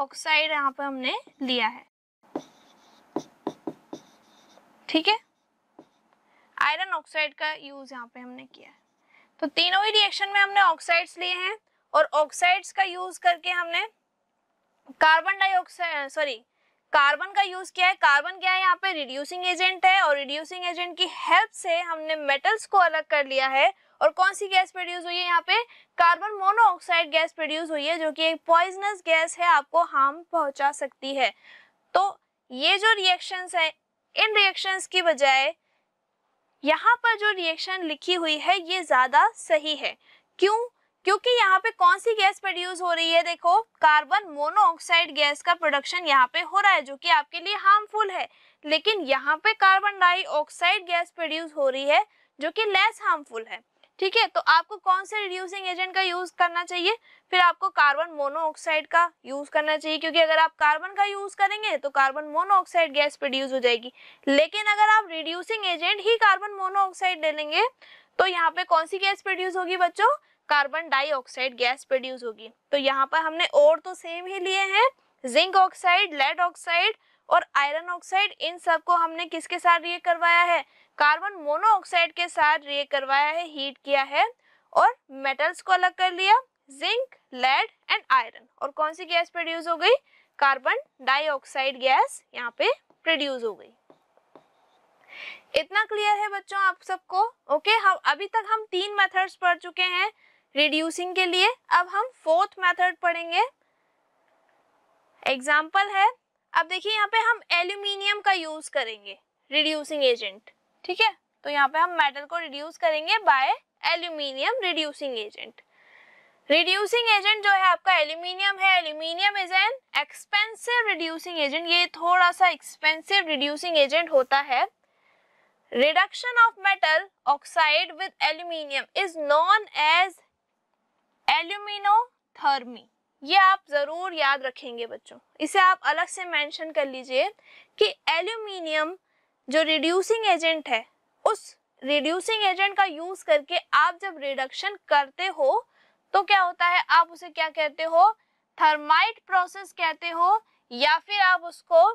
ऑक्साइड यहाँ पे हमने लिया है ठीक है आयरन ऑक्साइड का यूज यहाँ पे हमने किया है तो तीनों ही रिएक्शन में हमने ऑक्साइड्स लिए हैं और ऑक्साइड्स का यूज करके हमने कार्बन डाइऑक्साइड सॉरी कार्बन का यूज किया है कार्बन क्या है यहाँ पे रिड्यूसिंग एजेंट है और रिड्यूसिंग एजेंट की हेल्प से हमने मेटल्स को अलग कर लिया है और कौन सी गैस प्रोड्यूस हुई है यहाँ पे कार्बन मोनोऑक्साइड गैस प्रोड्यूस हुई है जो कि एक पॉइजनस गैस है आपको हार्म पहुंचा सकती है तो ये जो रिएक्शंस है इन रिएक्शंस की बजाय यहाँ पर जो रिएक्शन लिखी हुई है ये ज़्यादा सही है क्यों क्योंकि यहाँ पे कौन सी गैस प्रोड्यूस हो रही है देखो कार्बन मोनोऑक्साइड गैस का प्रोडक्शन यहाँ पे हो रहा है जो कि आपके लिए हार्मफुल है लेकिन यहाँ पे कार्बन डाइऑक्साइड गैस प्रोड्यूस हो रही है जो कि लेस हार्मफुल है ठीक है तो आपको कौन से रिड्यूसिंग एजेंट का यूज करना चाहिए फिर आपको कार्बन मोनोऑक्साइड का यूज करना चाहिए क्योंकि अगर आप कार्बन का यूज करेंगे तो कार्बन मोनोऑक्साइड गैस प्रोड्यूस हो जाएगी लेकिन अगर आप रिड्यूसिंग एजेंट ही कार्बन मोनोऑक्साइड ले लेंगे तो यहाँ पे कौन सी गैस प्रोड्यूस होगी बच्चों कार्बन डाइऑक्साइड गैस प्रोड्यूस होगी तो यहाँ पर हमने और तो सेम ही लिए हैं जिंक ऑक्साइड लेड ऑक्साइड और आयरन ऑक्साइड इन सब को हमने किसके साथ रिएक्ट करवाया है कार्बन मोनोऑक्साइड के साथ रिएक्ट करवाया है हीट किया है और मेटल्स को अलग कर लिया जिंक लेड एंड आयरन और कौन सी गैस प्रोड्यूस हो गई कार्बन डाइऑक्साइड गैस यहाँ पे प्रोड्यूस हो गई इतना क्लियर है बच्चों आप सबको ओके हम अभी तक हम तीन मेथड्स पढ़ चुके हैं रिड्यूसिंग के लिए अब हम फोर्थ मेथड पढ़ेंगे एग्जाम्पल है अब देखिए यहाँ पे हम एल्यूमिनियम का यूज करेंगे रिड्यूसिंग एजेंट ठीक है तो यहाँ पे हम मेटल को रिड्यूस करेंगे by aluminium reducing agent reducing agent जो है आपका एल्यूमिनियम है aluminium is an expensive reducing agent ये थोड़ा सा एक्सपेंसिव रिड्यूसिंग एजेंट होता है reduction of metal oxide with aluminium is known as aluminothermy ये आप ज़रूर याद रखेंगे बच्चों इसे आप अलग से मेंशन कर लीजिए कि एल्यूमिनियम जो रिड्यूसिंग एजेंट है उस रिड्यूसिंग एजेंट का यूज़ करके आप जब रिडक्शन करते हो तो क्या होता है आप उसे क्या कहते हो थर्माइट प्रोसेस कहते हो या फिर आप उसको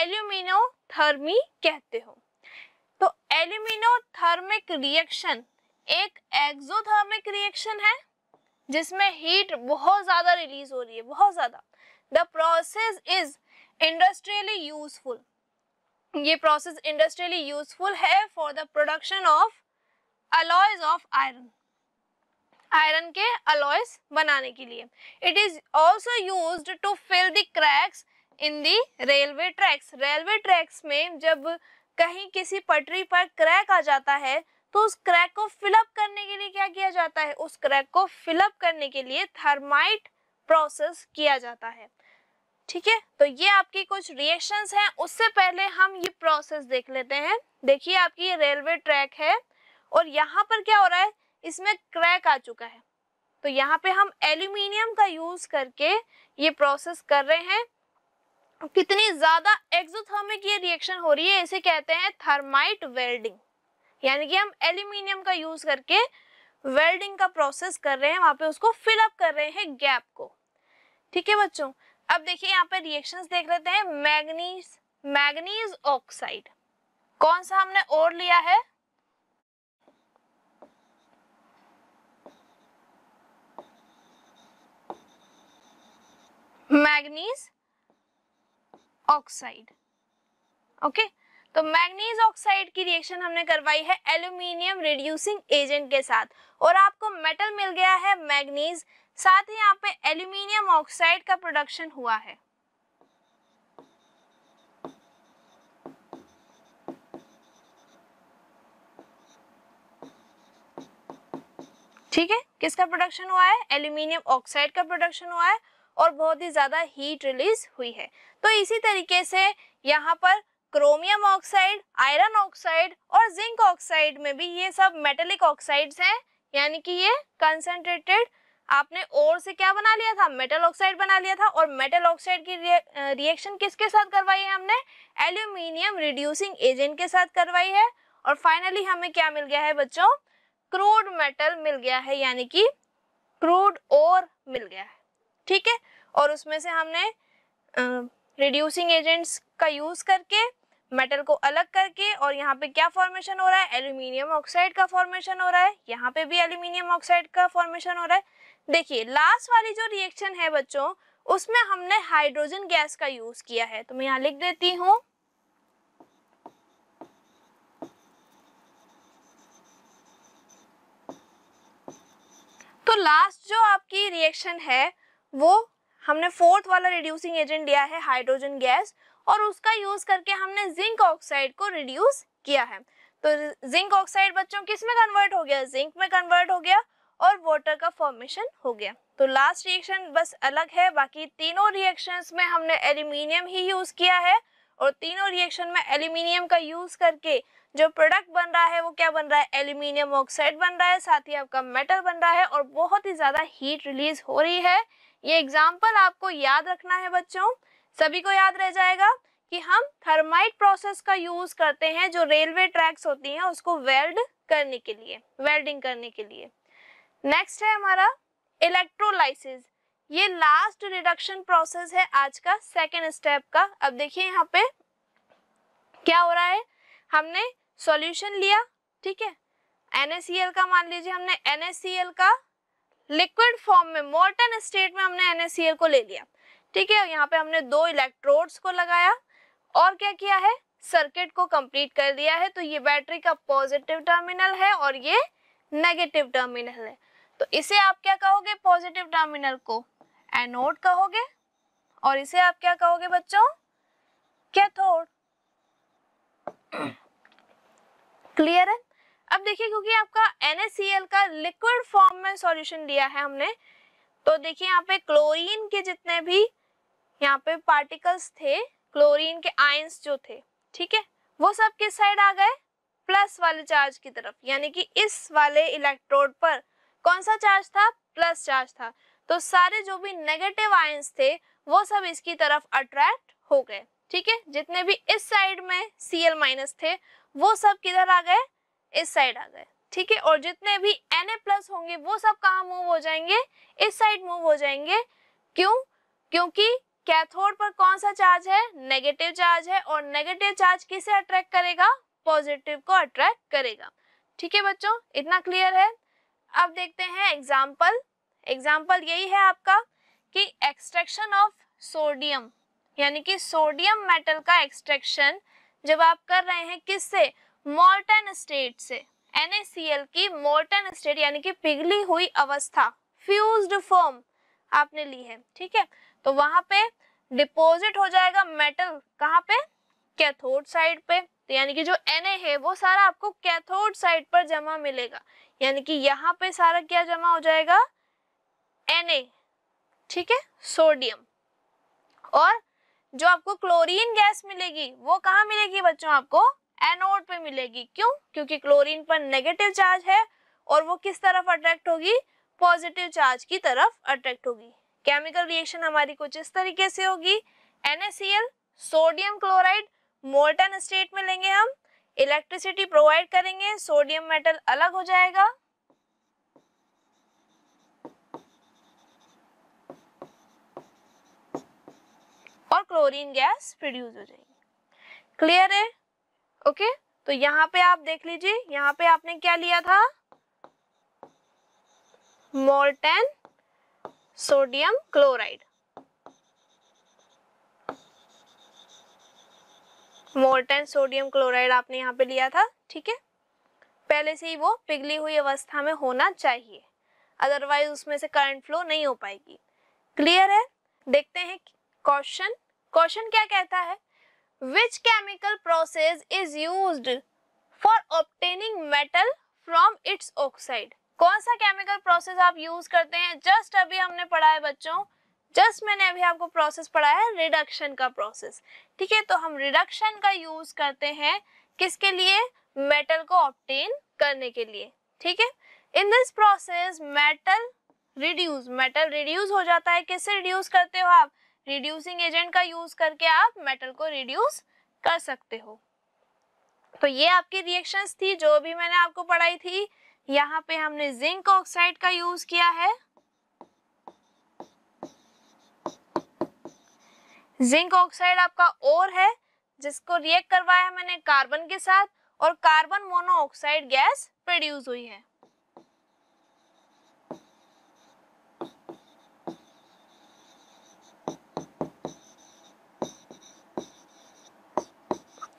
एल्यूमिनो थर्मी कहते हो तो एल्यूमिनो थर्मिक रिएक्शन एक एक्सोथर्मिक रिएक्शन है जिसमें हीट बहुत ज़्यादा रिलीज हो रही है बहुत ज़्यादा the process is industrially useful ये प्रोसेस इंडस्ट्रियली यूजफुल है for the production of alloys of iron iron के अलॉयस बनाने के लिए it is also use to fill the cracks in the railway tracks railway tracks में जब कहीं किसी पटरी पर क्रैक आ जाता है तो उस क्रैक को फिलअप करने के लिए क्या किया जाता है उस क्रैक को फिलअप करने के लिए थर्माइट प्रोसेस किया जाता है ठीक है तो ये आपकी कुछ रिएक्शंस हैं उससे पहले हम ये प्रोसेस देख लेते हैं देखिए आपकी ये रेलवे ट्रैक है और यहाँ पर क्या हो रहा है इसमें क्रैक आ चुका है तो यहाँ पे हम एल्यूमिनियम का यूज करके ये प्रोसेस कर रहे हैं कितनी ज्यादा एक्सोथर्मिक ये रिएक्शन हो रही है इसे कहते हैं थर्माइट वेल्डिंग यानी कि हम एल्यूमिनियम का यूज करके वेल्डिंग का प्रोसेस कर रहे हैं वहां पे उसको फिलअप कर रहे हैं गैप को ठीक है बच्चों अब देखिए यहाँ पे रिएक्शंस देख लेते हैं मैग्नीज मैग्नीज ऑक्साइड कौन सा हमने और लिया है मैग्नीज ऑक्साइड ओके तो मैग्नीज ऑक्साइड की रिएक्शन हमने करवाई है एल्यूमिनियम रिड्यूसिंग एजेंट के साथ और आपको मेटल मिल गया है मैग्नीज साथ ही यहाँ पे एल्यूमिनियम ऑक्साइड का प्रोडक्शन हुआ है ठीक है किसका प्रोडक्शन हुआ है एल्यूमिनियम ऑक्साइड का प्रोडक्शन हुआ है और बहुत ही ज़्यादा हीट रिलीज हुई है तो इसी तरीके से यहाँ पर क्रोमियम ऑक्साइड आयरन ऑक्साइड और जिंक ऑक्साइड में भी ये सब मेटेलिक ऑक्साइड्स हैं यानी कि ये कंसनट्रेटेड आपने और से क्या बना लिया था मेटल ऑक्साइड बना लिया था और मेटल ऑक्साइड की रिएक्शन किसके साथ करवाई है हमने एल्यूमिनियम रिड्यूसिंग एजेंट के साथ करवाई है और फाइनली हमें क्या मिल गया है बच्चों क्रूड मेटल मिल गया है यानी कि क्रूड और मिल गया है ठीक है और उसमें से हमने रिड्यूसिंग एजेंट्स का यूज़ करके मेटल को अलग करके और यहाँ पे क्या फॉर्मेशन हो रहा है एल्यूमिनियम ऑक्साइड का फॉर्मेशन हो रहा है यहाँ पे भी एल्यूमिनियम ऑक्साइड का फॉर्मेशन हो रहा है देखिए लास्ट वाली जो रिएक्शन है बच्चों उसमें हमने हाइड्रोजन गैस का यूज किया है तो मैं यहाँ लिख देती हूँ तो लास्ट जो आपकी रिएक्शन है वो हमने फोर्थ वाला रिड्यूसिंग एजेंट दिया है हाइड्रोजन गैस और उसका यूज करके हमने जिंक ऑक्साइड को रिड्यूस किया है तो जिंक ऑक्साइड बच्चों किस में कन्वर्ट हो गया जिंक में कन्वर्ट हो गया और वाटर का फॉर्मेशन हो गया तो लास्ट रिएक्शन बस अलग है बाकी तीनों रिएक्शंस में हमने एल्यूमिनियम ही यूज किया है और तीनों रिएक्शन में एल्यूमिनियम का यूज करके जो प्रोडक्ट बन रहा है वो क्या बन रहा है एल्यूमिनियम ऑक्साइड बन रहा है साथ ही आपका मेटल बन रहा है और बहुत ही ज्यादा हीट रिलीज हो रही है ये एग्जाम्पल आपको याद रखना है बच्चों सभी को याद रह जाएगा कि हम थर्माइट प्रोसेस का यूज करते हैं जो रेलवे ट्रैक्स होती हैं उसको वेल्ड करने के लिए वेल्डिंग करने के लिए नेक्स्ट है हमारा इलेक्ट्रोलाइसिस ये लास्ट रिडक्शन प्रोसेस है आज का सेकेंड स्टेप का अब देखिए यहाँ पे क्या हो रहा है हमने सॉल्यूशन लिया ठीक है NaCl का मान लीजिए हमने NaCl का लिक्विड फॉर्म में मोर्टन स्टेट में हमने NaCl को ले लिया ठीक है यहाँ पे हमने दो इलेक्ट्रोड्स को लगाया और क्या किया है सर्किट को कंप्लीट कर दिया है तो ये बैटरी का पॉजिटिव टर्मिनल है और ये नेगेटिव टर्मिनल है तो इसे आप क्या कहोगे पॉजिटिव टर्मिनल को एनोड कहोगे और इसे आप क्या कहोगे बच्चों कैथोड क्लियर है अब देखिए क्योंकि आपका NaCl का लिक्विड फॉर्म में सॉल्यूशन दिया है हमने तो देखिए यहाँ पे क्लोरीन के जितने भी यहाँ पे पार्टिकल्स थे क्लोरीन के आयंस जो थे ठीक है वो सब किस साइड आ गए प्लस वाले चार्ज की तरफ यानी कि इस वाले इलेक्ट्रोड पर कौन सा चार्ज था प्लस चार्ज था तो सारे जो भी नेगेटिव आयंस थे वो सब इसकी तरफ अट्रैक्ट हो गए ठीक है जितने भी इस साइड में सी एल माइनस थे वो सब किधर आ गए इस साइड आ गए ठीक है और जितने भी एन ए प्लस होंगे वो सब कहाँ मूव हो जाएंगे इस साइड मूव हो जाएंगे क्यों क्योंकि कैथोड पर कौन सा चार्ज है नेगेटिव चार्ज है और नेगेटिव चार्ज किसे अट्रैक्ट करेगा पॉजिटिव को अट्रैक्ट करेगा ठीक है बच्चों इतना क्लियर है अब देखते हैं एग्जाम्पल एग्जाम्पल यही है आपका कि एक्सट्रैक्शन ऑफ सोडियम यानी कि सोडियम मेटल का एक्सट्रैक्शन जब आप कर रहे हैं किससे मोल्टन स्टेट से NaCl की मोल्टन स्टेट यानी कि पिघली हुई अवस्था फ्यूज्ड फॉर्म आपने ली है ठीक है तो वहां पे डिपोजिट हो जाएगा मेटल कहाँ पे कैथोड साइड पे तो यानी कि जो एन है वो सारा आपको कैथोड साइड पर जमा मिलेगा यानी कि यहाँ पे सारा क्या जमा हो जाएगा एन ठीक है सोडियम और जो आपको क्लोरीन गैस मिलेगी वो कहाँ मिलेगी बच्चों आपको एनोड पे मिलेगी क्यों क्योंकि क्लोरीन पर नेगेटिव चार्ज है और वो किस तरफ अट्रैक्ट होगी पॉजिटिव चार्ज की तरफ अट्रैक्ट होगी केमिकल रिएक्शन हमारी कुछ इस तरीके से होगी NaCl sodium chloride molten state में लेंगे हम इलेक्ट्रिसिटी प्रोवाइड करेंगे सोडियम मेटल अलग हो जाएगा और क्लोरीन गैस प्रोड्यूस हो जाएगी क्लियर है ओके तो यहाँ पे आप देख लीजिए यहाँ पे आपने क्या लिया था molten sodium chloride molten sodium chloride आपने यहाँ पे लिया था ठीक है पहले से ही वो पिघली हुई अवस्था में होना चाहिए अदरवाइज उसमें से करंट फ्लो नहीं हो पाएगी क्लियर है देखते हैं क्वेश्चन क्वेश्चन क्या कहता है which chemical process is use for obtaining metal from its oxide कौन सा केमिकल प्रोसेस आप यूज करते हैं जस्ट अभी हमने पढ़ा है बच्चों जस्ट मैंने अभी आपको प्रोसेस पढ़ाया है रिडक्शन का प्रोसेस ठीक है तो हम रिडक्शन का यूज करते हैं किसके लिए मेटल को ऑप्टेन करने के लिए ठीक है in this process metal reduce metal reduce हो जाता है किससे रिड्यूस करते हो आप रिड्यूसिंग एजेंट का यूज करके आप मेटल को रिड्यूस कर सकते हो तो ये आपकी रिएक्शंस थी जो भी मैंने आपको पढ़ाई थी यहाँ पे हमने जिंक ऑक्साइड का यूज किया है जिंक ऑक्साइड आपका और है जिसको रिएक्ट करवाया मैंने कार्बन के साथ और कार्बन मोनोऑक्साइड गैस प्रोड्यूस हुई है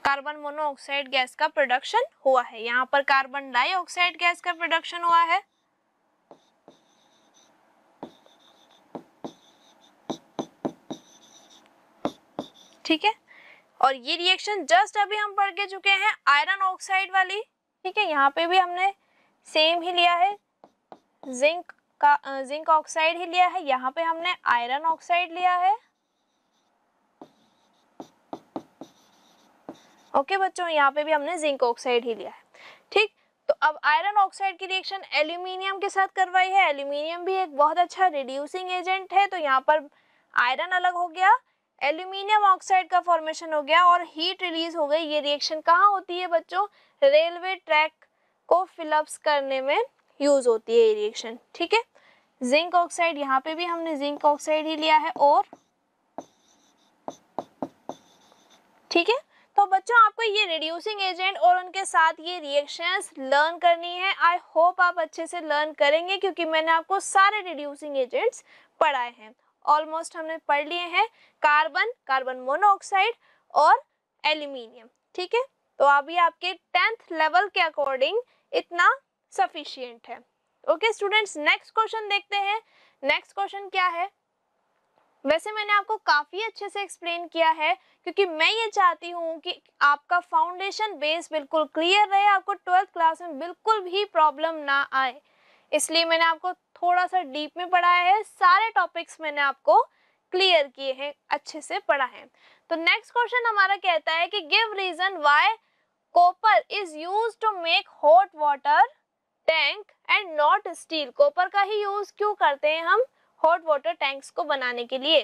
कार्बन मोनोऑक्साइड गैस का प्रोडक्शन हुआ है यहाँ पर कार्बन डाइऑक्साइड गैस का प्रोडक्शन हुआ है ठीक है और ये रिएक्शन जस्ट अभी हम पढ़ के चुके हैं आयरन ऑक्साइड वाली ठीक है यहाँ पे भी हमने सेम ही लिया है जिंक का जिंक ऑक्साइड ही लिया है यहाँ पे हमने आयरन ऑक्साइड लिया है ओके बच्चों यहाँ पे भी हमने जिंक ऑक्साइड ही लिया है ठीक तो अब आयरन ऑक्साइड की रिएक्शन एल्यूमिनियम के साथ करवाई है एल्यूमिनियम भी एक बहुत अच्छा रिड्यूसिंग एजेंट है तो यहाँ पर आयरन अलग हो गया एल्यूमिनियम ऑक्साइड का फॉर्मेशन हो गया और हीट रिलीज हो गई ये रिएक्शन कहाँ होती है बच्चों रेलवे ट्रैक को फिलअप्स करने में यूज होती है ये रिएक्शन ठीक है जिंक ऑक्साइड यहाँ पे भी हमने जिंक ऑक्साइड ही लिया है और ठीक है तो बच्चों आपको ये रिड्यूसिंग एजेंट और उनके साथ ये रिएक्शंस लर्न करनी है आई होप आप अच्छे से लर्न करेंगे क्योंकि मैंने आपको सारे रिड्यूसिंग एजेंट्स पढ़ाए हैं ऑलमोस्ट हमने पढ़ लिए हैं कार्बन कार्बन मोनोऑक्साइड और एल्यूमिनियम ठीक है तो अभी आपके टेंथ लेवल के अकॉर्डिंग इतना सफिशियंट है ओके स्टूडेंट्स नेक्स्ट क्वेश्चन देखते हैं नेक्स्ट क्वेश्चन क्या है वैसे मैंने आपको काफ़ी अच्छे से एक्सप्लेन किया है क्योंकि मैं ये चाहती हूँ कि आपका फाउंडेशन बेस बिल्कुल क्लियर रहे आपको ट्वेल्थ क्लास में बिल्कुल भी प्रॉब्लम ना आए इसलिए मैंने आपको थोड़ा सा डीप में पढ़ाया है सारे टॉपिक्स मैंने आपको क्लियर किए हैं अच्छे से पढ़ा है तो नेक्स्ट क्वेश्चन हमारा कहता है कि give reason why copper is use to make hot water tank and not steel copper का ही यूज क्यों करते हैं हम हॉट वाटर टैंक्स को बनाने के लिए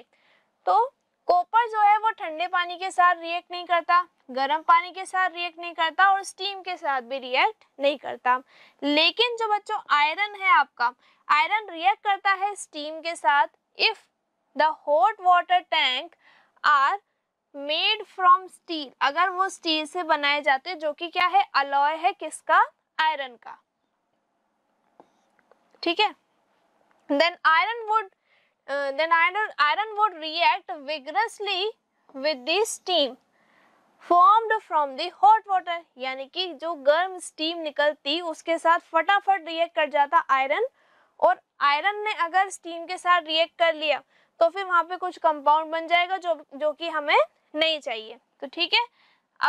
तो कॉपर जो है वो ठंडे पानी के साथ रिएक्ट नहीं करता गर्म पानी के साथ रिएक्ट नहीं करता और स्टीम के साथ भी रिएक्ट नहीं करता लेकिन जो बच्चों आयरन है आपका आयरन रिएक्ट करता है स्टीम के साथ if the hot water tank are made from steel अगर वो स्टील से बनाए जाते जो कि क्या है अलॉय है किसका आयरन का ठीक है then iron would uh, then iron iron would react vigorously with the steam formed from the hot water यानी कि जो गर्म स्टीम निकलती उसके साथ फटाफट रिएक्ट कर जाता आयरन और आयरन ने अगर स्टीम के साथ रिएक्ट कर लिया तो फिर वहाँ पे कुछ कंपाउंड बन जाएगा जो जो कि हमें नहीं चाहिए तो ठीक है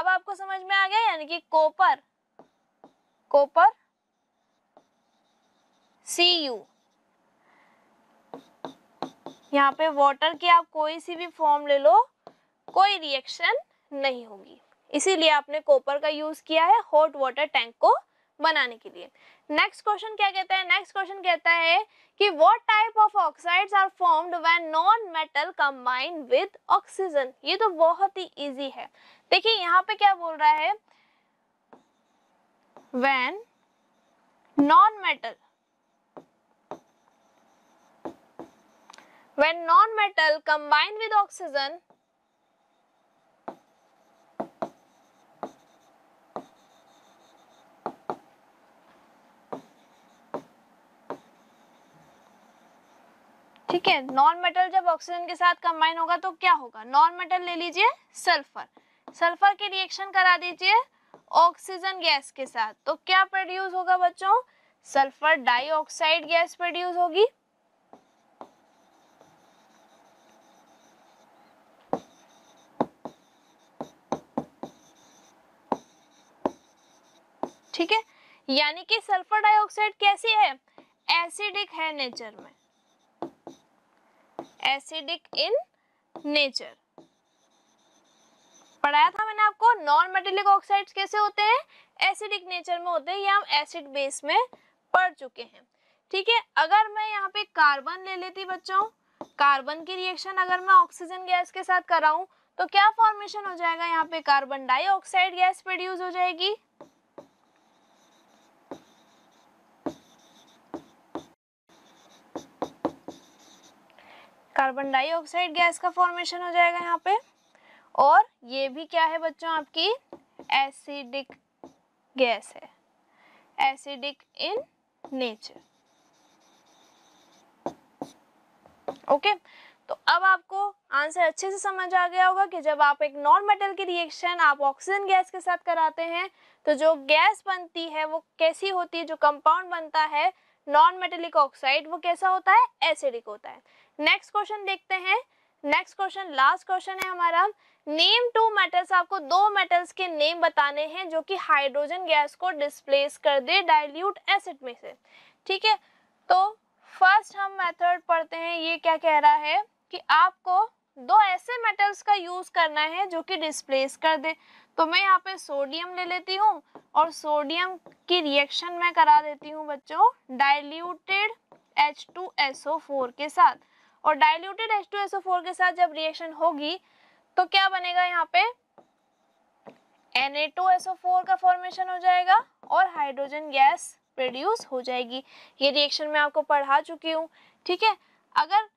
अब आपको समझ में आ गया यानी कि कोपर कोपर सी यू यहाँ पे वाटर के आप कोई सी भी फॉर्म ले लो कोई रिएक्शन नहीं होगी इसीलिए आपने कॉपर का यूज़ किया है हॉट वाटर टैंक को बनाने के लिए नेक्स्ट क्वेश्चन क्या कहता है नेक्स्ट क्वेश्चन कहता है कि what type of oxides are formed when non metal combine with oxygen ये तो बहुत ही इजी है देखिए यहाँ पे क्या बोल रहा है when non metal when non-metal combine with oxygen ठीक है नॉन मेटल जब ऑक्सीजन के साथ कंबाइन होगा तो क्या होगा नॉन मेटल ले लीजिए सल्फर सल्फर के रिएक्शन करा दीजिए ऑक्सीजन गैस के साथ तो क्या प्रोड्यूस होगा बच्चों सल्फर डाइऑक्साइड गैस प्रोड्यूस होगी ठीक है यानी कि सल्फर डाइऑक्साइड कैसी है एसिडिक है नेचर में एसिडिक इन नेचर पढ़ाया था मैंने आपको नॉन मेटेलिक ऑक्साइड्स कैसे होते हैं एसिडिक नेचर में होते हैं या हम एसिड बेस में पढ़ चुके हैं ठीक है अगर मैं यहाँ पे कार्बन ले लेती बच्चों कार्बन की रिएक्शन अगर मैं ऑक्सीजन गैस के साथ कराऊं तो क्या फॉर्मेशन हो जाएगा यहाँ पे कार्बन डाइऑक्साइड गैस प्रोड्यूस हो जाएगी कार्बन डाइऑक्साइड गैस का फॉर्मेशन हो जाएगा यहाँ पे और ये भी क्या है बच्चों आपकी एसिडिक गैस है एसिडिक इन नेचर ओके तो अब आपको आंसर अच्छे से समझ आ गया होगा कि जब आप एक नॉन मेटल की रिएक्शन आप ऑक्सीजन गैस के साथ कराते हैं तो जो गैस बनती है वो कैसी होती है जो कंपाउंड बनता है नॉन मेटेलिक ऑक्साइड वो कैसा होता है एसिडिक होता है नेक्स्ट क्वेश्चन देखते हैं नेक्स्ट क्वेश्चन लास्ट क्वेश्चन है हमारा नेम टू मेटल्स आपको दो मेटल्स के नेम बताने हैं जो कि हाइड्रोजन गैस को डिस्प्लेस कर दे डाइल्यूट एसिड में से ठीक है तो फर्स्ट हम मेथड पढ़ते हैं ये क्या कह रहा है कि आपको दो ऐसे मेटल्स का यूज़ करना है जो कि डिस्प्लेस कर दे तो मैं यहाँ पे सोडियम ले लेती हूँ और सोडियम की रिएक्शन मैं करा देती हूँ बच्चों डाइल्यूटेड एच के साथ और डायल्यूटेड H2SO4 के साथ जब रिएक्शन होगी तो क्या बनेगा यहाँ पे Na2SO4 का फॉर्मेशन हो जाएगा और हाइड्रोजन गैस प्रोड्यूस हो जाएगी ये रिएक्शन मैं आपको पढ़ा चुकी हूँ ठीक है अगर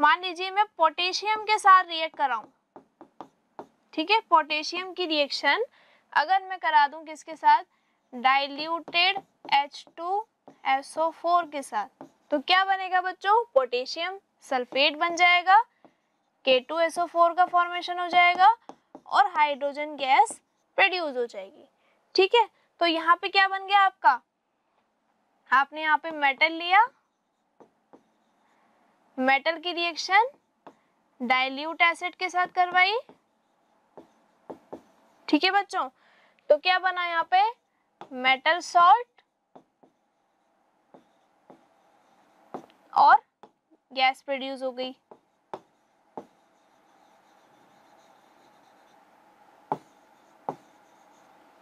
मान लीजिए मैं पोटेशियम के साथ रिएक्ट कराऊ ठीक है पोटेशियम की रिएक्शन अगर मैं करा दूं किसके साथ डाइल्यूटेड H2SO4 के साथ तो क्या बनेगा बच्चों पोटेशियम सल्फेट बन जाएगा K2SO4 का फॉर्मेशन हो जाएगा और हाइड्रोजन गैस प्रोड्यूस हो जाएगी ठीक है तो यहाँ पे क्या बन गया आपका आपने यहाँ पे मेटल लिया मेटल की रिएक्शन डाइल्यूट एसिड के साथ करवाई ठीक है बच्चों तो क्या बना यहाँ पे मेटल सॉल्ट और गैस प्रोड्यूस हो गई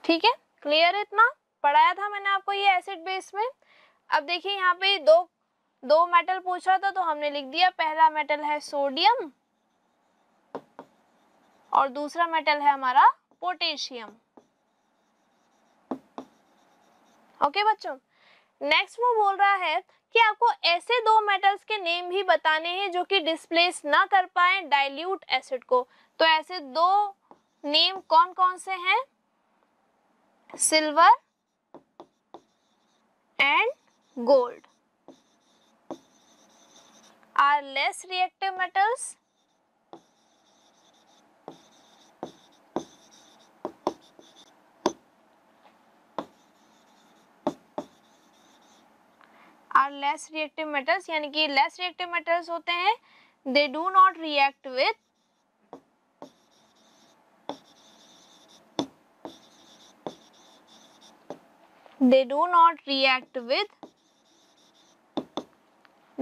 ठीक है क्लियर है इतना पढ़ाया था मैंने आपको ये एसिड बेस में अब देखिए यहाँ पे दो दो मेटल पूछ रहा था तो हमने लिख दिया पहला मेटल है सोडियम और दूसरा मेटल है हमारा पोटेशियम ओके बच्चों नेक्स्ट वो बोल रहा है कि आपको ऐसे दो मेटल्स के नेम भी बताने हैं जो कि डिस्प्लेस ना कर पाए डाइल्यूट एसिड को तो ऐसे दो नेम कौन कौन से हैं silver and gold are less reactive metals are less reactive metals यानी कि लेस रिएक्टिव मेटल्स होते हैं they do not react with they do not react with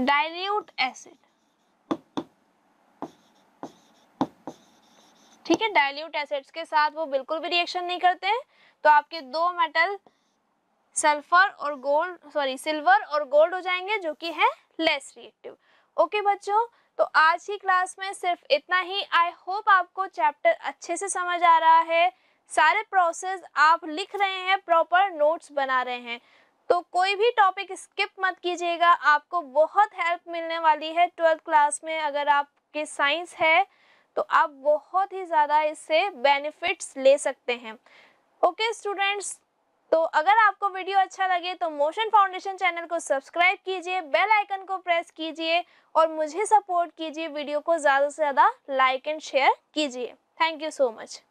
dilute acid ठीक है डाइल्यूट एसिड्स के साथ वो बिल्कुल भी रिएक्शन नहीं करते हैं तो आपके दो मेटल सल्फर और गोल्ड सॉरी सिल्वर और गोल्ड हो जाएंगे जो कि है लेस रिएक्टिव ओके बच्चों तो आज की क्लास में सिर्फ इतना ही आई होप आपको चैप्टर अच्छे से समझ आ रहा है सारे प्रोसेस आप लिख रहे हैं प्रॉपर नोट्स बना रहे हैं तो कोई भी टॉपिक स्किप मत कीजिएगा आपको बहुत हेल्प मिलने वाली है ट्वेल्थ क्लास में अगर आपके साइंस है तो आप बहुत ही ज़्यादा इससे बेनिफिट्स ले सकते हैं ओके okay, स्टूडेंट्स तो अगर आपको वीडियो अच्छा लगे तो मोशन फाउंडेशन चैनल को सब्सक्राइब कीजिए बेल आइकन को प्रेस कीजिए और मुझे सपोर्ट कीजिए वीडियो को ज़्यादा से ज़्यादा लाइक एंड शेयर कीजिए थैंक यू सो मच